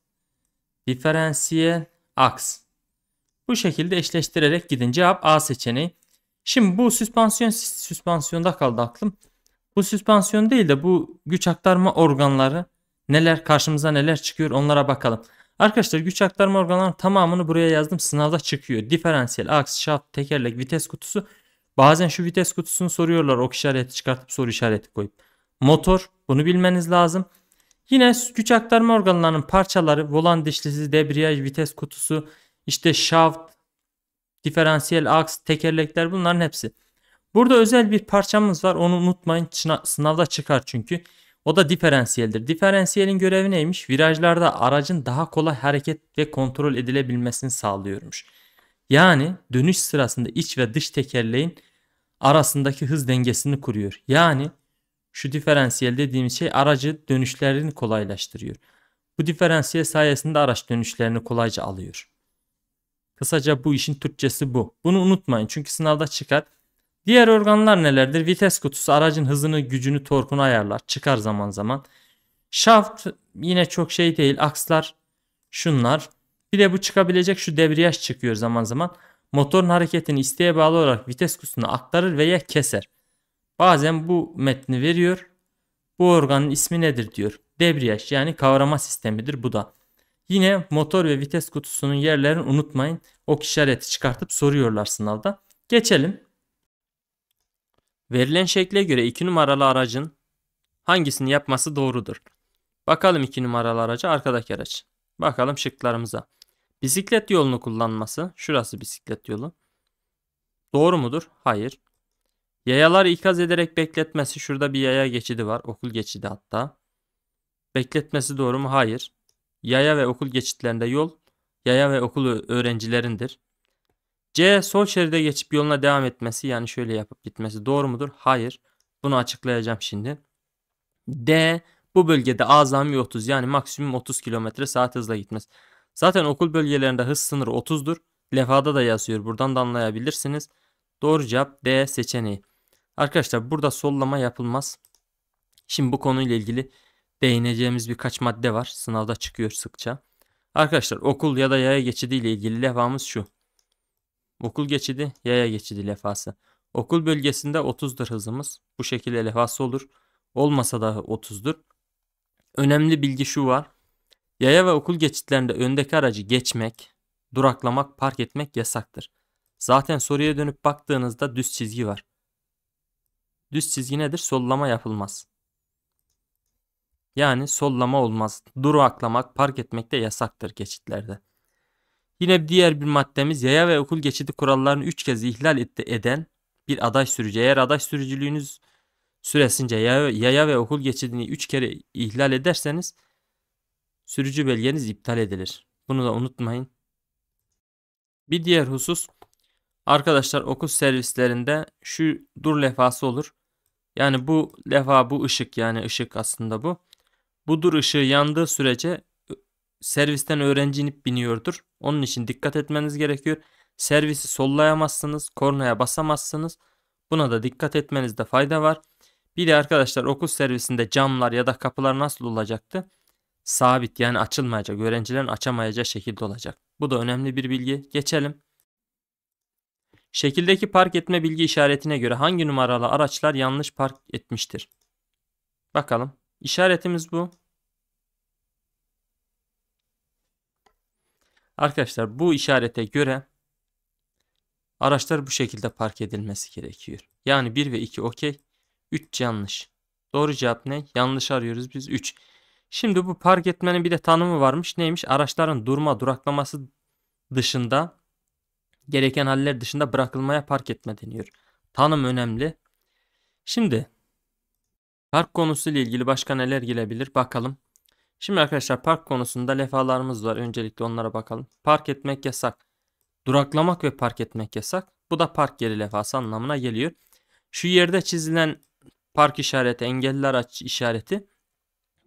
diferansiyel aks. Bu şekilde eşleştirerek gidin. Cevap A seçeneği. Şimdi bu süspansiyon süspansiyonda kaldı aklım. Bu süspansiyon değil de bu güç aktarma organları neler karşımıza neler çıkıyor onlara bakalım. Arkadaşlar güç aktarma organlarının tamamını buraya yazdım. Sınavda çıkıyor. Diferansiyel, aks, şaft, tekerlek, vites kutusu. Bazen şu vites kutusunu soruyorlar. Ok işareti çıkartıp soru işareti koyup. Motor bunu bilmeniz lazım. Yine güç aktarma organlarının parçaları volan dişlisi, debriyaj, vites kutusu, işte şaft, diferansiyel aks, tekerlekler bunların hepsi. Burada özel bir parçamız var onu unutmayın sınavda çıkar çünkü. O da diferansiyeldir. Diferansiyelin görevi neymiş? Virajlarda aracın daha kolay hareket ve kontrol edilebilmesini sağlıyormuş. Yani dönüş sırasında iç ve dış tekerleğin arasındaki hız dengesini kuruyor. Yani şu diferansiyel dediğimiz şey aracı dönüşlerini kolaylaştırıyor. Bu diferansiyel sayesinde araç dönüşlerini kolayca alıyor. Kısaca bu işin Türkçesi bu. Bunu unutmayın çünkü sınavda çıkar. Diğer organlar nelerdir? Vites kutusu aracın hızını, gücünü, torkunu ayarlar. Çıkar zaman zaman. Şaft yine çok şey değil. Akslar şunlar. Bir de bu çıkabilecek şu debriyaj çıkıyor zaman zaman. Motorun hareketini isteğe bağlı olarak vites kutusuna aktarır veya keser. Bazen bu metni veriyor. Bu organın ismi nedir diyor. Debriyaj yani kavrama sistemidir bu da. Yine motor ve vites kutusunun yerlerini unutmayın. Ok işareti çıkartıp soruyorlar sınavda. Geçelim. Verilen şekle göre 2 numaralı aracın hangisini yapması doğrudur? Bakalım 2 numaralı aracı arkadaki araç. Bakalım şıklarımıza. Bisiklet yolunu kullanması. Şurası bisiklet yolu. Doğru mudur? Hayır. Yayaları ikaz ederek bekletmesi. Şurada bir yaya geçidi var. Okul geçidi hatta. Bekletmesi doğru mu? Hayır. Yaya ve okul geçitlerinde yol yaya ve okulu öğrencilerindir. C sol şeride geçip yoluna devam etmesi yani şöyle yapıp gitmesi doğru mudur? Hayır. Bunu açıklayacağım şimdi. D bu bölgede azami 30 yani maksimum 30 km saat hızla gitmez. Zaten okul bölgelerinde hız sınırı 30'dur. Lefada da yazıyor. Buradan da anlayabilirsiniz. Doğru cevap D seçeneği. Arkadaşlar burada sollama yapılmaz. Şimdi bu konuyla ilgili değineceğimiz birkaç madde var. Sınavda çıkıyor sıkça. Arkadaşlar okul ya da yaya geçidi ile ilgili levhamız şu. Okul geçidi, yaya geçidi lefası. Okul bölgesinde 30'dur hızımız. Bu şekilde lefası olur. Olmasa da 30'dur. Önemli bilgi şu var. Yaya ve okul geçitlerinde öndeki aracı geçmek, duraklamak, park etmek yasaktır. Zaten soruya dönüp baktığınızda düz çizgi var. Düz çizgi nedir? Sollama yapılmaz. Yani sollama olmaz. Duraklamak, park etmek de yasaktır geçitlerde. Yine diğer bir maddemiz yaya ve okul geçidi kurallarını 3 kez ihlal etti, eden bir aday sürücü. Eğer aday sürücülüğünüz süresince yaya, yaya ve okul geçidini 3 kere ihlal ederseniz sürücü belgeniz iptal edilir. Bunu da unutmayın. Bir diğer husus arkadaşlar okul servislerinde şu dur lefası olur. Yani bu lefa bu ışık yani ışık aslında bu. Bu dur ışığı yandığı sürece servisten öğrenci biniyordur. Onun için dikkat etmeniz gerekiyor. Servisi sollayamazsınız, kornaya basamazsınız. Buna da dikkat etmenizde fayda var. Bir de arkadaşlar okul servisinde camlar ya da kapılar nasıl olacaktı? Sabit yani açılmayacak. Öğrencilerin açamayacağı şekilde olacak. Bu da önemli bir bilgi. Geçelim. Şekildeki park etme bilgi işaretine göre hangi numaralı araçlar yanlış park etmiştir? Bakalım. İşaretimiz bu. Arkadaşlar bu işarete göre araçlar bu şekilde park edilmesi gerekiyor. Yani 1 ve 2 okey. 3 yanlış. Doğru cevap ne? Yanlış arıyoruz biz 3. Şimdi bu park etmenin bir de tanımı varmış. Neymiş? Araçların durma duraklaması dışında gereken haller dışında bırakılmaya park etme deniyor. Tanım önemli. Şimdi park konusuyla ilgili başka neler gelebilir bakalım. Şimdi arkadaşlar park konusunda lefalarımız var. Öncelikle onlara bakalım. Park etmek yasak. Duraklamak ve park etmek yasak. Bu da park yeri lefası anlamına geliyor. Şu yerde çizilen park işareti, engelliler aç işareti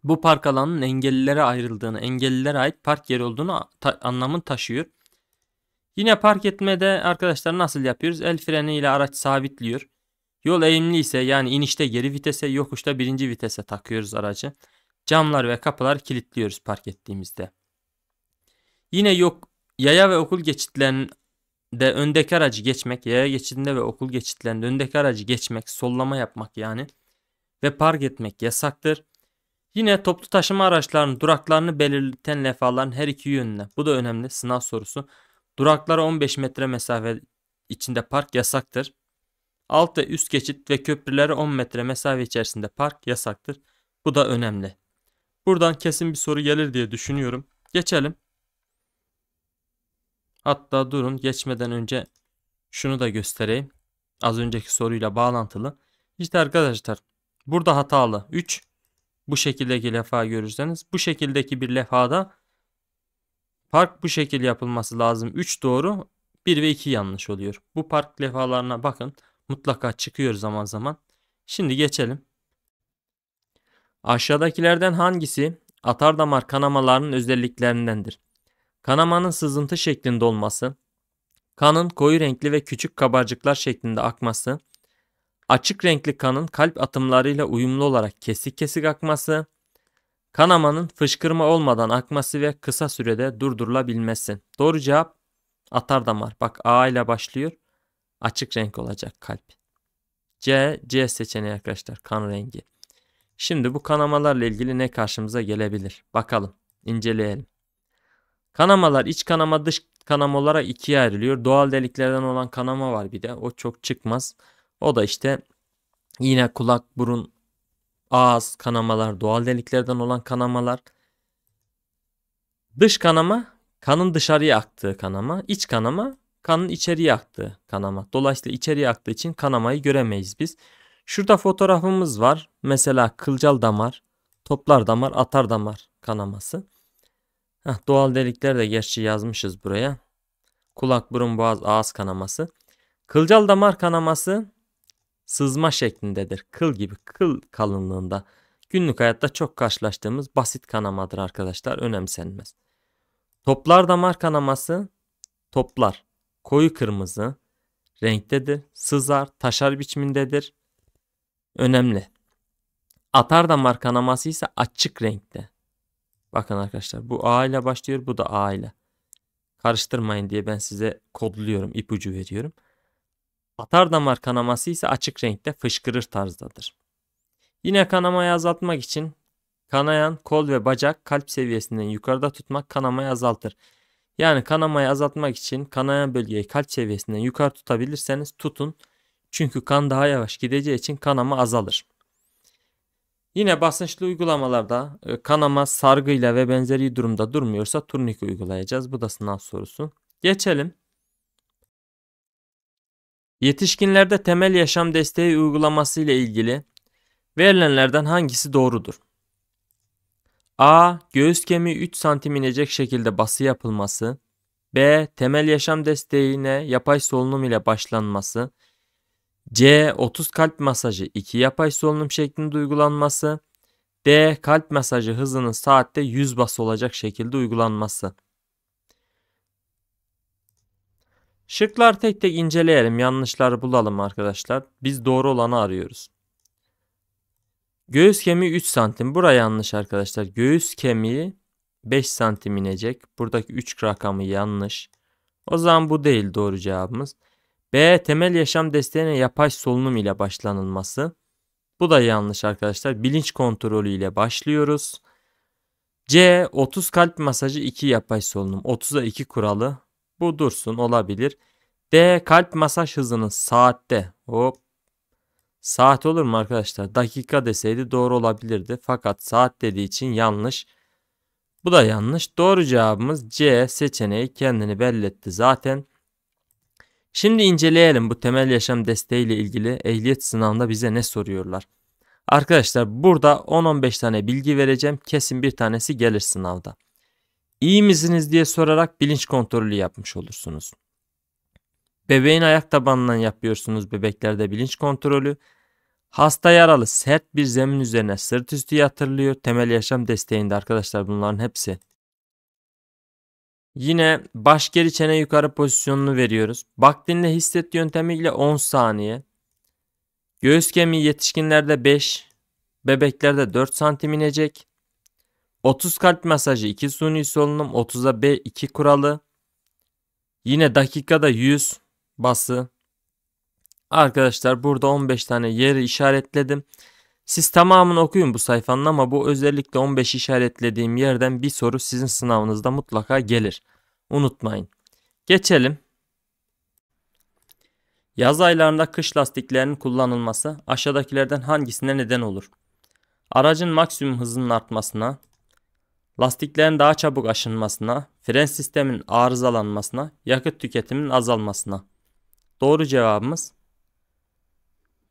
bu park alanının engellilere ayrıldığını, engellilere ait park yeri olduğunu ta anlamını taşıyor. Yine park etmede arkadaşlar nasıl yapıyoruz? El freni ile araç sabitliyor. Yol eğimli ise yani inişte geri vitese, yokuşta birinci vitese takıyoruz aracı. Camlar ve kapılar kilitliyoruz park ettiğimizde. Yine yok yaya ve okul geçitlerinde öndeki aracı geçmek, yaya geçidinde ve okul geçitlerinde öndeki aracı geçmek, sollama yapmak yani ve park etmek yasaktır. Yine toplu taşıma araçlarının duraklarını belirten lefaların her iki yönüne. Bu da önemli sınav sorusu. Duraklara 15 metre mesafe içinde park yasaktır. Alt ve üst geçit ve köprülere 10 metre mesafe içerisinde park yasaktır. Bu da önemli. Buradan kesin bir soru gelir diye düşünüyorum. Geçelim. Hatta durun geçmeden önce şunu da göstereyim. Az önceki soruyla bağlantılı. İşte arkadaşlar burada hatalı 3. Bu şekildeki lefa görürseniz bu şekildeki bir levhada park bu şekil yapılması lazım. 3 doğru 1 ve 2 yanlış oluyor. Bu park lefalarına bakın mutlaka çıkıyor zaman zaman. Şimdi geçelim. Aşağıdakilerden hangisi atar damar kanamalarının özelliklerindendir? Kanamanın sızıntı şeklinde olması, kanın koyu renkli ve küçük kabarcıklar şeklinde akması, açık renkli kanın kalp atımlarıyla uyumlu olarak kesik kesik akması, kanamanın fışkırma olmadan akması ve kısa sürede durdurulabilmesi. Doğru cevap atar damar. Bak A ile başlıyor. Açık renk olacak kalp. C, C seçeneği arkadaşlar kan rengi. Şimdi bu kanamalarla ilgili ne karşımıza gelebilir? Bakalım, inceleyelim. Kanamalar iç kanama dış kanama olarak ikiye ayrılıyor. Doğal deliklerden olan kanama var bir de. O çok çıkmaz. O da işte yine kulak, burun, ağız kanamalar, doğal deliklerden olan kanamalar. Dış kanama kanın dışarıya aktığı kanama, iç kanama kanın içeriye aktığı kanama. Dolayısıyla içeriye aktığı için kanamayı göremeyiz biz. Şurada fotoğrafımız var. Mesela kılcal damar, toplar damar, atar damar kanaması. Heh, doğal delikler de gerçi yazmışız buraya. Kulak, burun, boğaz, ağız kanaması. Kılcal damar kanaması sızma şeklindedir. Kıl gibi, kıl kalınlığında. Günlük hayatta çok karşılaştığımız basit kanamadır arkadaşlar. Önemsenmez. Toplar damar kanaması toplar. Koyu kırmızı renktedir. Sızar, taşar biçimindedir önemli. Atarda marka ise açık renkte. Bakın arkadaşlar bu A ile başlıyor bu da A ile. Karıştırmayın diye ben size kodluyorum ipucu veriyorum. Atar damar kanaması ise açık renkte fışkırır tarzdadır. Yine kanamayı azaltmak için kanayan kol ve bacak kalp seviyesinden yukarıda tutmak kanamayı azaltır. Yani kanamayı azaltmak için kanayan bölgeyi kalp seviyesinden yukarı tutabilirseniz tutun. Çünkü kan daha yavaş gideceği için kanama azalır. Yine basınçlı uygulamalarda e, kanama sargıyla ve benzeri durumda durmuyorsa turnike uygulayacağız. Bu da sınav sorusu. Geçelim. Yetişkinlerde temel yaşam desteği uygulaması ile ilgili verilenlerden hangisi doğrudur? A. Göğüs kemiği 3 santim inecek şekilde bası yapılması. B. Temel yaşam desteğine yapay solunum ile başlanması. C. 30 kalp masajı 2 yapay solunum şeklinde uygulanması. D. Kalp masajı hızının saatte 100 bas olacak şekilde uygulanması. Şıklar tek tek inceleyelim. Yanlışları bulalım arkadaşlar. Biz doğru olanı arıyoruz. Göğüs kemiği 3 santim. Bura yanlış arkadaşlar. Göğüs kemiği 5 santim inecek. Buradaki 3 rakamı yanlış. O zaman bu değil doğru cevabımız. B. Temel yaşam desteğine yapay solunum ile başlanılması. Bu da yanlış arkadaşlar. Bilinç kontrolü ile başlıyoruz. C. 30 kalp masajı 2 yapay solunum. 30'a 2 kuralı. Bu dursun olabilir. D. Kalp masaj hızının saatte. Hop. Saat olur mu arkadaşlar? Dakika deseydi doğru olabilirdi. Fakat saat dediği için yanlış. Bu da yanlış. Doğru cevabımız C seçeneği kendini belli etti zaten. Şimdi inceleyelim bu temel yaşam desteği ile ilgili ehliyet sınavında bize ne soruyorlar. Arkadaşlar burada 10-15 tane bilgi vereceğim. Kesin bir tanesi gelir sınavda. İyi misiniz diye sorarak bilinç kontrolü yapmış olursunuz. Bebeğin ayak tabanından yapıyorsunuz bebeklerde bilinç kontrolü. Hasta yaralı sert bir zemin üzerine sırt üstü yatırılıyor. Temel yaşam desteğinde arkadaşlar bunların hepsi Yine baş geri çene yukarı pozisyonunu veriyoruz. Baklinde hisset yöntemiyle 10 saniye. Göğüs kemiği yetişkinlerde 5, bebeklerde 4 santim inecek. 30 kalp masajı 2 suni solunum 30'a B2 kuralı. Yine dakikada 100 bası. Arkadaşlar burada 15 tane yeri işaretledim. Siz tamamını okuyun bu sayfanın ama bu özellikle 15 işaretlediğim yerden bir soru sizin sınavınızda mutlaka gelir. Unutmayın. Geçelim. Yaz aylarında kış lastiklerinin kullanılması aşağıdakilerden hangisine neden olur? Aracın maksimum hızının artmasına, lastiklerin daha çabuk aşınmasına, fren sisteminin arızalanmasına, yakıt tüketiminin azalmasına. Doğru cevabımız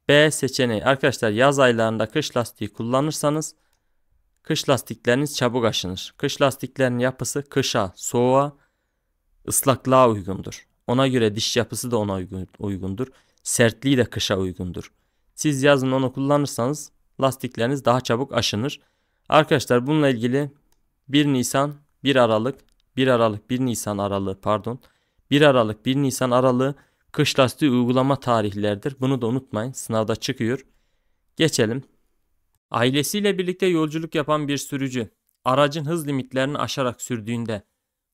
B seçeneği. Arkadaşlar yaz aylarında kış lastiği kullanırsanız kış lastikleriniz çabuk aşınır. Kış lastiklerinin yapısı kışa, soğuğa, ıslaklığa uygundur. Ona göre diş yapısı da ona uygundur. Sertliği de kışa uygundur. Siz yazın onu kullanırsanız lastikleriniz daha çabuk aşınır. Arkadaşlar bununla ilgili 1 Nisan, 1 Aralık, 1 Aralık, 1 Nisan aralığı pardon. 1 Aralık, 1 Nisan aralığı Kış lastiği uygulama tarihlerdir. Bunu da unutmayın. Sınavda çıkıyor. Geçelim. Ailesiyle birlikte yolculuk yapan bir sürücü aracın hız limitlerini aşarak sürdüğünde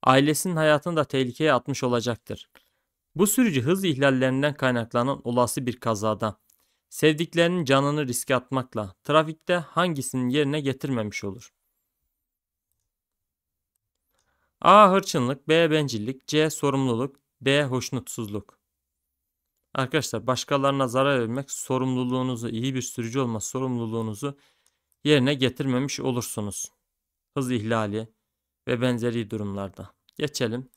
ailesinin hayatını da tehlikeye atmış olacaktır. Bu sürücü hız ihlallerinden kaynaklanan olası bir kazada sevdiklerinin canını riske atmakla trafikte hangisinin yerine getirmemiş olur? A. Hırçınlık B. Bencillik C. Sorumluluk D. Hoşnutsuzluk Arkadaşlar başkalarına zarar vermek sorumluluğunuzu iyi bir sürücü olma sorumluluğunuzu yerine getirmemiş olursunuz. Hız ihlali ve benzeri durumlarda. Geçelim.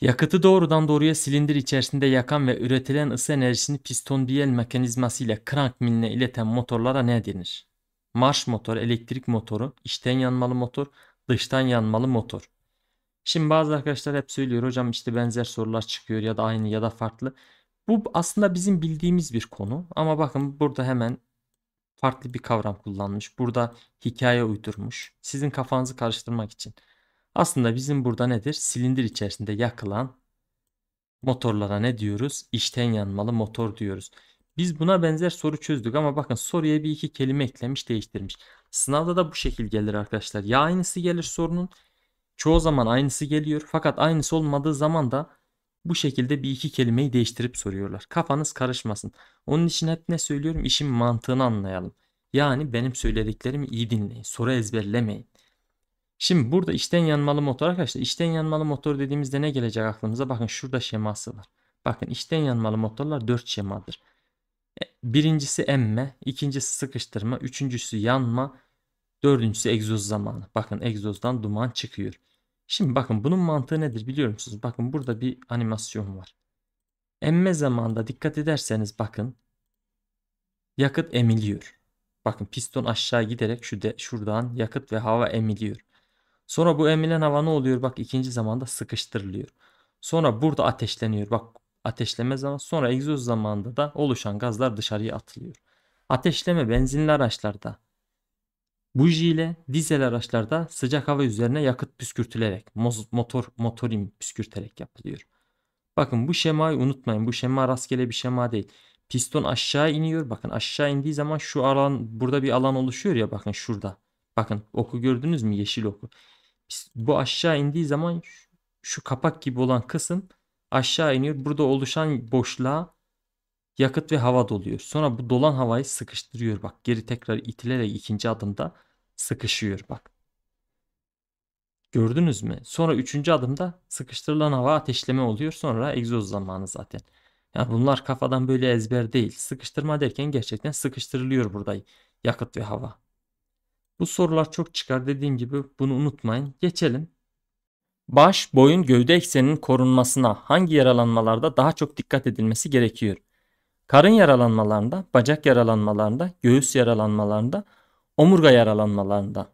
Yakıtı doğrudan doğruya silindir içerisinde yakan ve üretilen ısı enerjisini piston biyel mekanizması ile krank miline ileten motorlara ne denir? Marş motor, elektrik motoru, içten yanmalı motor, dıştan yanmalı motor. Şimdi bazı arkadaşlar hep söylüyor hocam işte benzer sorular çıkıyor ya da aynı ya da farklı. Bu aslında bizim bildiğimiz bir konu ama bakın burada hemen farklı bir kavram kullanmış. Burada hikaye uydurmuş. Sizin kafanızı karıştırmak için. Aslında bizim burada nedir? Silindir içerisinde yakılan motorlara ne diyoruz? İçten yanmalı motor diyoruz. Biz buna benzer soru çözdük ama bakın soruya bir iki kelime eklemiş değiştirmiş. Sınavda da bu şekil gelir arkadaşlar. Ya aynısı gelir sorunun Çoğu zaman aynısı geliyor fakat aynısı olmadığı zaman da bu şekilde bir iki kelimeyi değiştirip soruyorlar. Kafanız karışmasın. Onun için hep ne söylüyorum? İşin mantığını anlayalım. Yani benim söylediklerimi iyi dinleyin. Soru ezberlemeyin. Şimdi burada içten yanmalı motor arkadaşlar. İçten yanmalı motor dediğimizde ne gelecek aklımıza? Bakın şurada şeması var. Bakın içten yanmalı motorlar 4 şemadır. E, birincisi emme, ikincisi sıkıştırma, üçüncüsü yanma, Dördüncüsü egzoz zamanı. Bakın egzozdan duman çıkıyor. Şimdi bakın bunun mantığı nedir biliyor musunuz? Bakın burada bir animasyon var. Emme zamanında dikkat ederseniz bakın yakıt emiliyor. Bakın piston aşağı giderek şu de, şuradan yakıt ve hava emiliyor. Sonra bu emilen hava ne oluyor? Bak ikinci zamanda sıkıştırılıyor. Sonra burada ateşleniyor. Bak ateşleme zaman sonra egzoz zamanında da oluşan gazlar dışarıya atılıyor. Ateşleme benzinli araçlarda Buji ile dizel araçlarda sıcak hava üzerine yakıt püskürtülerek, motor motorin püskürterek yapılıyor. Bakın bu şemayı unutmayın. Bu şema rastgele bir şema değil. Piston aşağı iniyor. Bakın aşağı indiği zaman şu alan burada bir alan oluşuyor ya bakın şurada. Bakın oku gördünüz mü? Yeşil oku. Bu aşağı indiği zaman şu kapak gibi olan kısım aşağı iniyor. Burada oluşan boşluğa yakıt ve hava doluyor. Sonra bu dolan havayı sıkıştırıyor bak. Geri tekrar itilerek ikinci adımda sıkışıyor bak. Gördünüz mü? Sonra üçüncü adımda sıkıştırılan hava ateşleme oluyor. Sonra egzoz zamanı zaten. Yani bunlar kafadan böyle ezber değil. Sıkıştırma derken gerçekten sıkıştırılıyor burada yakıt ve hava. Bu sorular çok çıkar dediğim gibi bunu unutmayın. Geçelim. Baş, boyun, gövde ekseninin korunmasına hangi yaralanmalarda daha çok dikkat edilmesi gerekiyor? Karın yaralanmalarında, bacak yaralanmalarında, göğüs yaralanmalarında, omurga yaralanmalarında.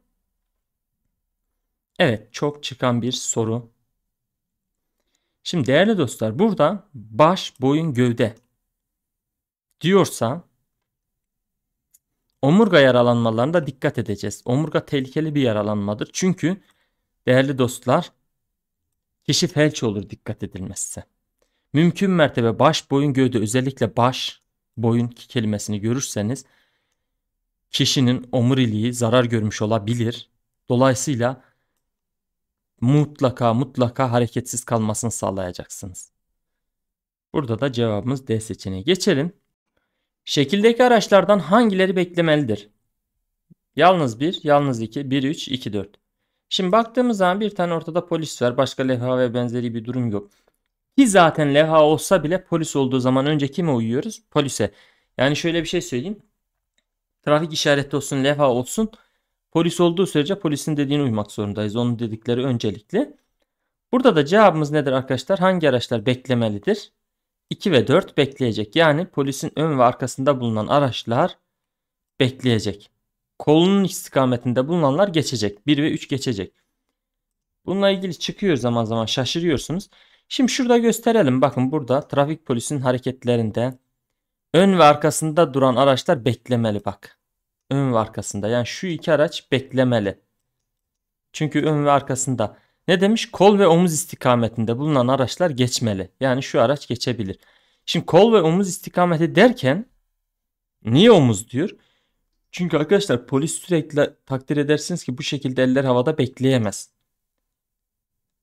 Evet, çok çıkan bir soru. Şimdi değerli dostlar, burada baş, boyun, gövde diyorsa omurga yaralanmalarında dikkat edeceğiz. Omurga tehlikeli bir yaralanmadır. Çünkü değerli dostlar, kişi felç olur dikkat edilmezse. Mümkün mertebe baş, boyun, gövde özellikle baş, boyun kelimesini görürseniz kişinin omuriliği zarar görmüş olabilir. Dolayısıyla mutlaka mutlaka hareketsiz kalmasını sağlayacaksınız. Burada da cevabımız D seçeneği. Geçelim. Şekildeki araçlardan hangileri beklemelidir? Yalnız 1, yalnız 2, 1, 3, 2, 4. Şimdi baktığımız zaman bir tane ortada polis var. Başka levha ve benzeri bir durum yok. Ki zaten levha olsa bile polis olduğu zaman önce kime uyuyoruz? Polise. Yani şöyle bir şey söyleyeyim. Trafik işareti olsun, levha olsun. Polis olduğu sürece polisin dediğine uymak zorundayız. Onun dedikleri öncelikli. Burada da cevabımız nedir arkadaşlar? Hangi araçlar beklemelidir? 2 ve 4 bekleyecek. Yani polisin ön ve arkasında bulunan araçlar bekleyecek. Kolunun istikametinde bulunanlar geçecek. 1 ve 3 geçecek. Bununla ilgili çıkıyor zaman zaman şaşırıyorsunuz. Şimdi şurada gösterelim. Bakın burada trafik polisinin hareketlerinde ön ve arkasında duran araçlar beklemeli bak. Ön ve arkasında yani şu iki araç beklemeli. Çünkü ön ve arkasında ne demiş? Kol ve omuz istikametinde bulunan araçlar geçmeli. Yani şu araç geçebilir. Şimdi kol ve omuz istikameti derken niye omuz diyor? Çünkü arkadaşlar polis sürekli takdir edersiniz ki bu şekilde eller havada bekleyemez.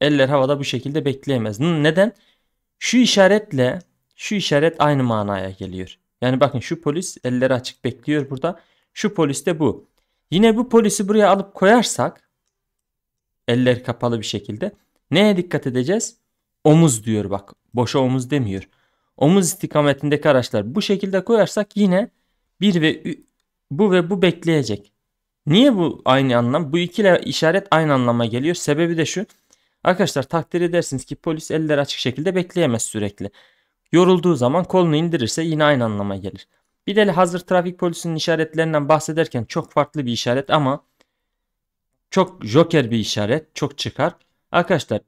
Eller havada bu şekilde bekleyemez. Neden? Şu işaretle şu işaret aynı manaya geliyor. Yani bakın şu polis elleri açık bekliyor burada. Şu polis de bu. Yine bu polisi buraya alıp koyarsak eller kapalı bir şekilde neye dikkat edeceğiz? Omuz diyor bak. Boşa omuz demiyor. Omuz istikametindeki araçlar bu şekilde koyarsak yine bir ve bu ve bu bekleyecek. Niye bu aynı anlam? Bu ikili işaret aynı anlama geliyor. Sebebi de şu. Arkadaşlar takdir edersiniz ki polis eller açık şekilde bekleyemez sürekli. Yorulduğu zaman kolunu indirirse yine aynı anlama gelir. Bir de hazır trafik polisinin işaretlerinden bahsederken çok farklı bir işaret ama çok joker bir işaret, çok çıkar. Arkadaşlar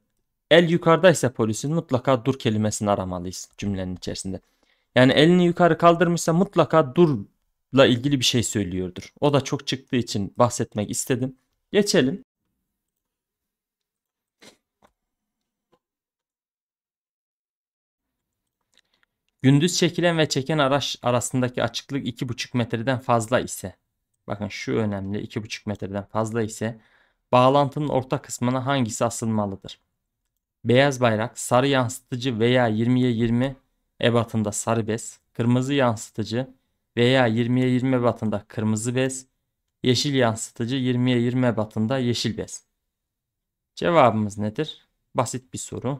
el yukarıdaysa polisin mutlaka dur kelimesini aramalıyız cümlenin içerisinde. Yani elini yukarı kaldırmışsa mutlaka durla ilgili bir şey söylüyordur. O da çok çıktığı için bahsetmek istedim. Geçelim. Gündüz çekilen ve çeken araç arasındaki açıklık 2,5 metreden fazla ise bakın şu önemli 2,5 metreden fazla ise bağlantının orta kısmına hangisi asılmalıdır? Beyaz bayrak, sarı yansıtıcı veya 20'ye 20 ebatında sarı bez, kırmızı yansıtıcı veya 20'ye 20 ebatında kırmızı bez, yeşil yansıtıcı 20'ye 20 ebatında yeşil bez. Cevabımız nedir? Basit bir soru.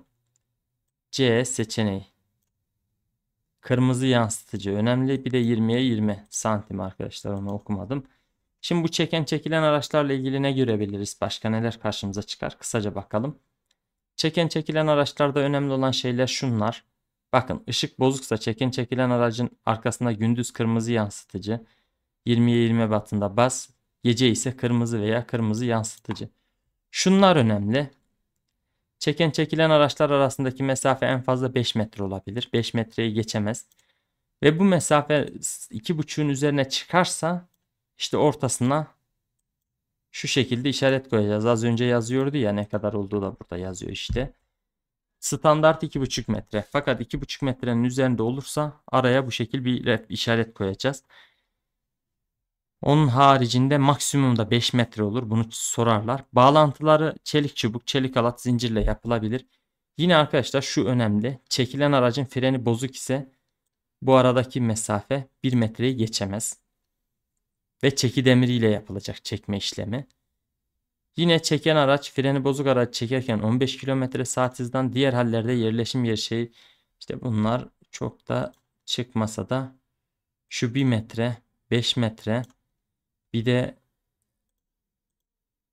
C seçeneği. Kırmızı yansıtıcı önemli. Bir de 20'ye 20 santim arkadaşlar onu okumadım. Şimdi bu çeken çekilen araçlarla ilgili ne görebiliriz? Başka neler karşımıza çıkar? Kısaca bakalım. Çeken çekilen araçlarda önemli olan şeyler şunlar. Bakın ışık bozuksa çeken çekilen aracın arkasında gündüz kırmızı yansıtıcı. 20'ye 20 batında bas. Gece ise kırmızı veya kırmızı yansıtıcı. Şunlar önemli. Çeken çekilen araçlar arasındaki mesafe en fazla 5 metre olabilir. 5 metreyi geçemez. Ve bu mesafe 2.5'ün üzerine çıkarsa işte ortasına şu şekilde işaret koyacağız. Az önce yazıyordu ya ne kadar olduğu da burada yazıyor işte. Standart 2,5 metre. Fakat 2,5 metrenin üzerinde olursa araya bu şekil bir işaret koyacağız. Onun haricinde maksimumda 5 metre olur. Bunu sorarlar. Bağlantıları çelik çubuk, çelik alat zincirle yapılabilir. Yine arkadaşlar şu önemli. Çekilen aracın freni bozuk ise bu aradaki mesafe 1 metreyi geçemez. Ve çeki demiriyle yapılacak çekme işlemi. Yine çeken araç freni bozuk araç çekerken 15 km saat hızdan diğer hallerde yerleşim yer şey işte bunlar çok da çıkmasa da şu 1 metre 5 metre bir de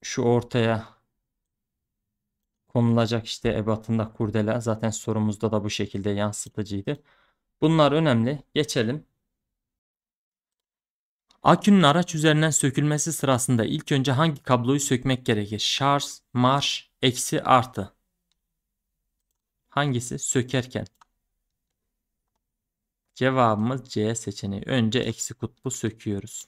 şu ortaya konulacak işte ebatında kurdele. Zaten sorumuzda da bu şekilde yansıtıcıydı. Bunlar önemli. Geçelim. Akünün araç üzerinden sökülmesi sırasında ilk önce hangi kabloyu sökmek gerekir? Şarj, marş, eksi, artı. Hangisi? Sökerken. Cevabımız C seçeneği. Önce eksi kutbu söküyoruz.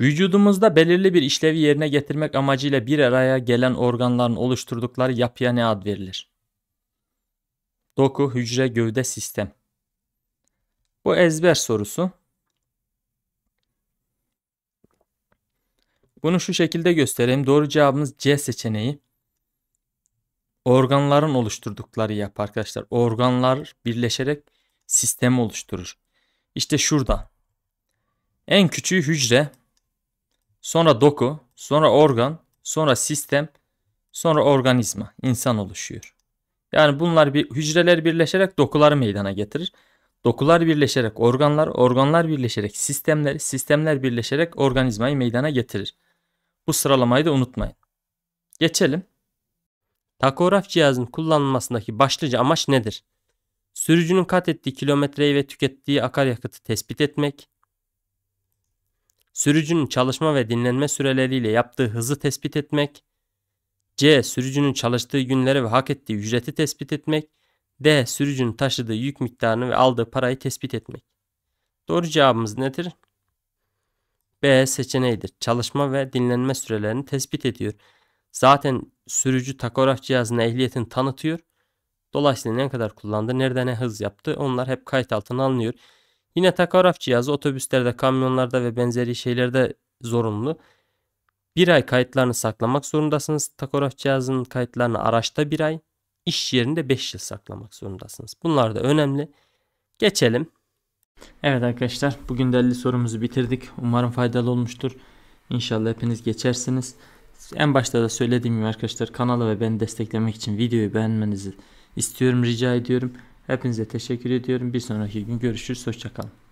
Vücudumuzda belirli bir işlevi yerine getirmek amacıyla bir araya gelen organların oluşturdukları yapıya ne ad verilir? Doku, hücre, gövde, sistem. Bu ezber sorusu. Bunu şu şekilde göstereyim. Doğru cevabımız C seçeneği. Organların oluşturdukları yapı arkadaşlar. Organlar birleşerek sistemi oluşturur. İşte şurada. En küçüğü hücre sonra doku, sonra organ, sonra sistem, sonra organizma, insan oluşuyor. Yani bunlar bir hücreler birleşerek dokular meydana getirir. Dokular birleşerek organlar, organlar birleşerek sistemler, sistemler birleşerek organizmayı meydana getirir. Bu sıralamayı da unutmayın. Geçelim. Takograf cihazının kullanılmasındaki başlıca amaç nedir? Sürücünün kat ettiği kilometreyi ve tükettiği akaryakıtı tespit etmek, Sürücünün çalışma ve dinlenme süreleriyle yaptığı hızı tespit etmek. C. Sürücünün çalıştığı günleri ve hak ettiği ücreti tespit etmek. D. Sürücünün taşıdığı yük miktarını ve aldığı parayı tespit etmek. Doğru cevabımız nedir? B seçeneğidir. Çalışma ve dinlenme sürelerini tespit ediyor. Zaten sürücü takograf cihazına ehliyetini tanıtıyor. Dolayısıyla ne kadar kullandı, nerede ne hız yaptı onlar hep kayıt altına alınıyor. Yine takograf cihazı otobüslerde, kamyonlarda ve benzeri şeylerde zorunlu. Bir ay kayıtlarını saklamak zorundasınız. Takograf cihazının kayıtlarını araçta bir ay, iş yerinde 5 yıl saklamak zorundasınız. Bunlar da önemli. Geçelim. Evet arkadaşlar bugün de 50 sorumuzu bitirdik. Umarım faydalı olmuştur. İnşallah hepiniz geçersiniz. En başta da söylediğim gibi arkadaşlar kanalı ve beni desteklemek için videoyu beğenmenizi istiyorum rica ediyorum. Hepinize teşekkür ediyorum. Bir sonraki gün görüşürüz. Hoşçakalın.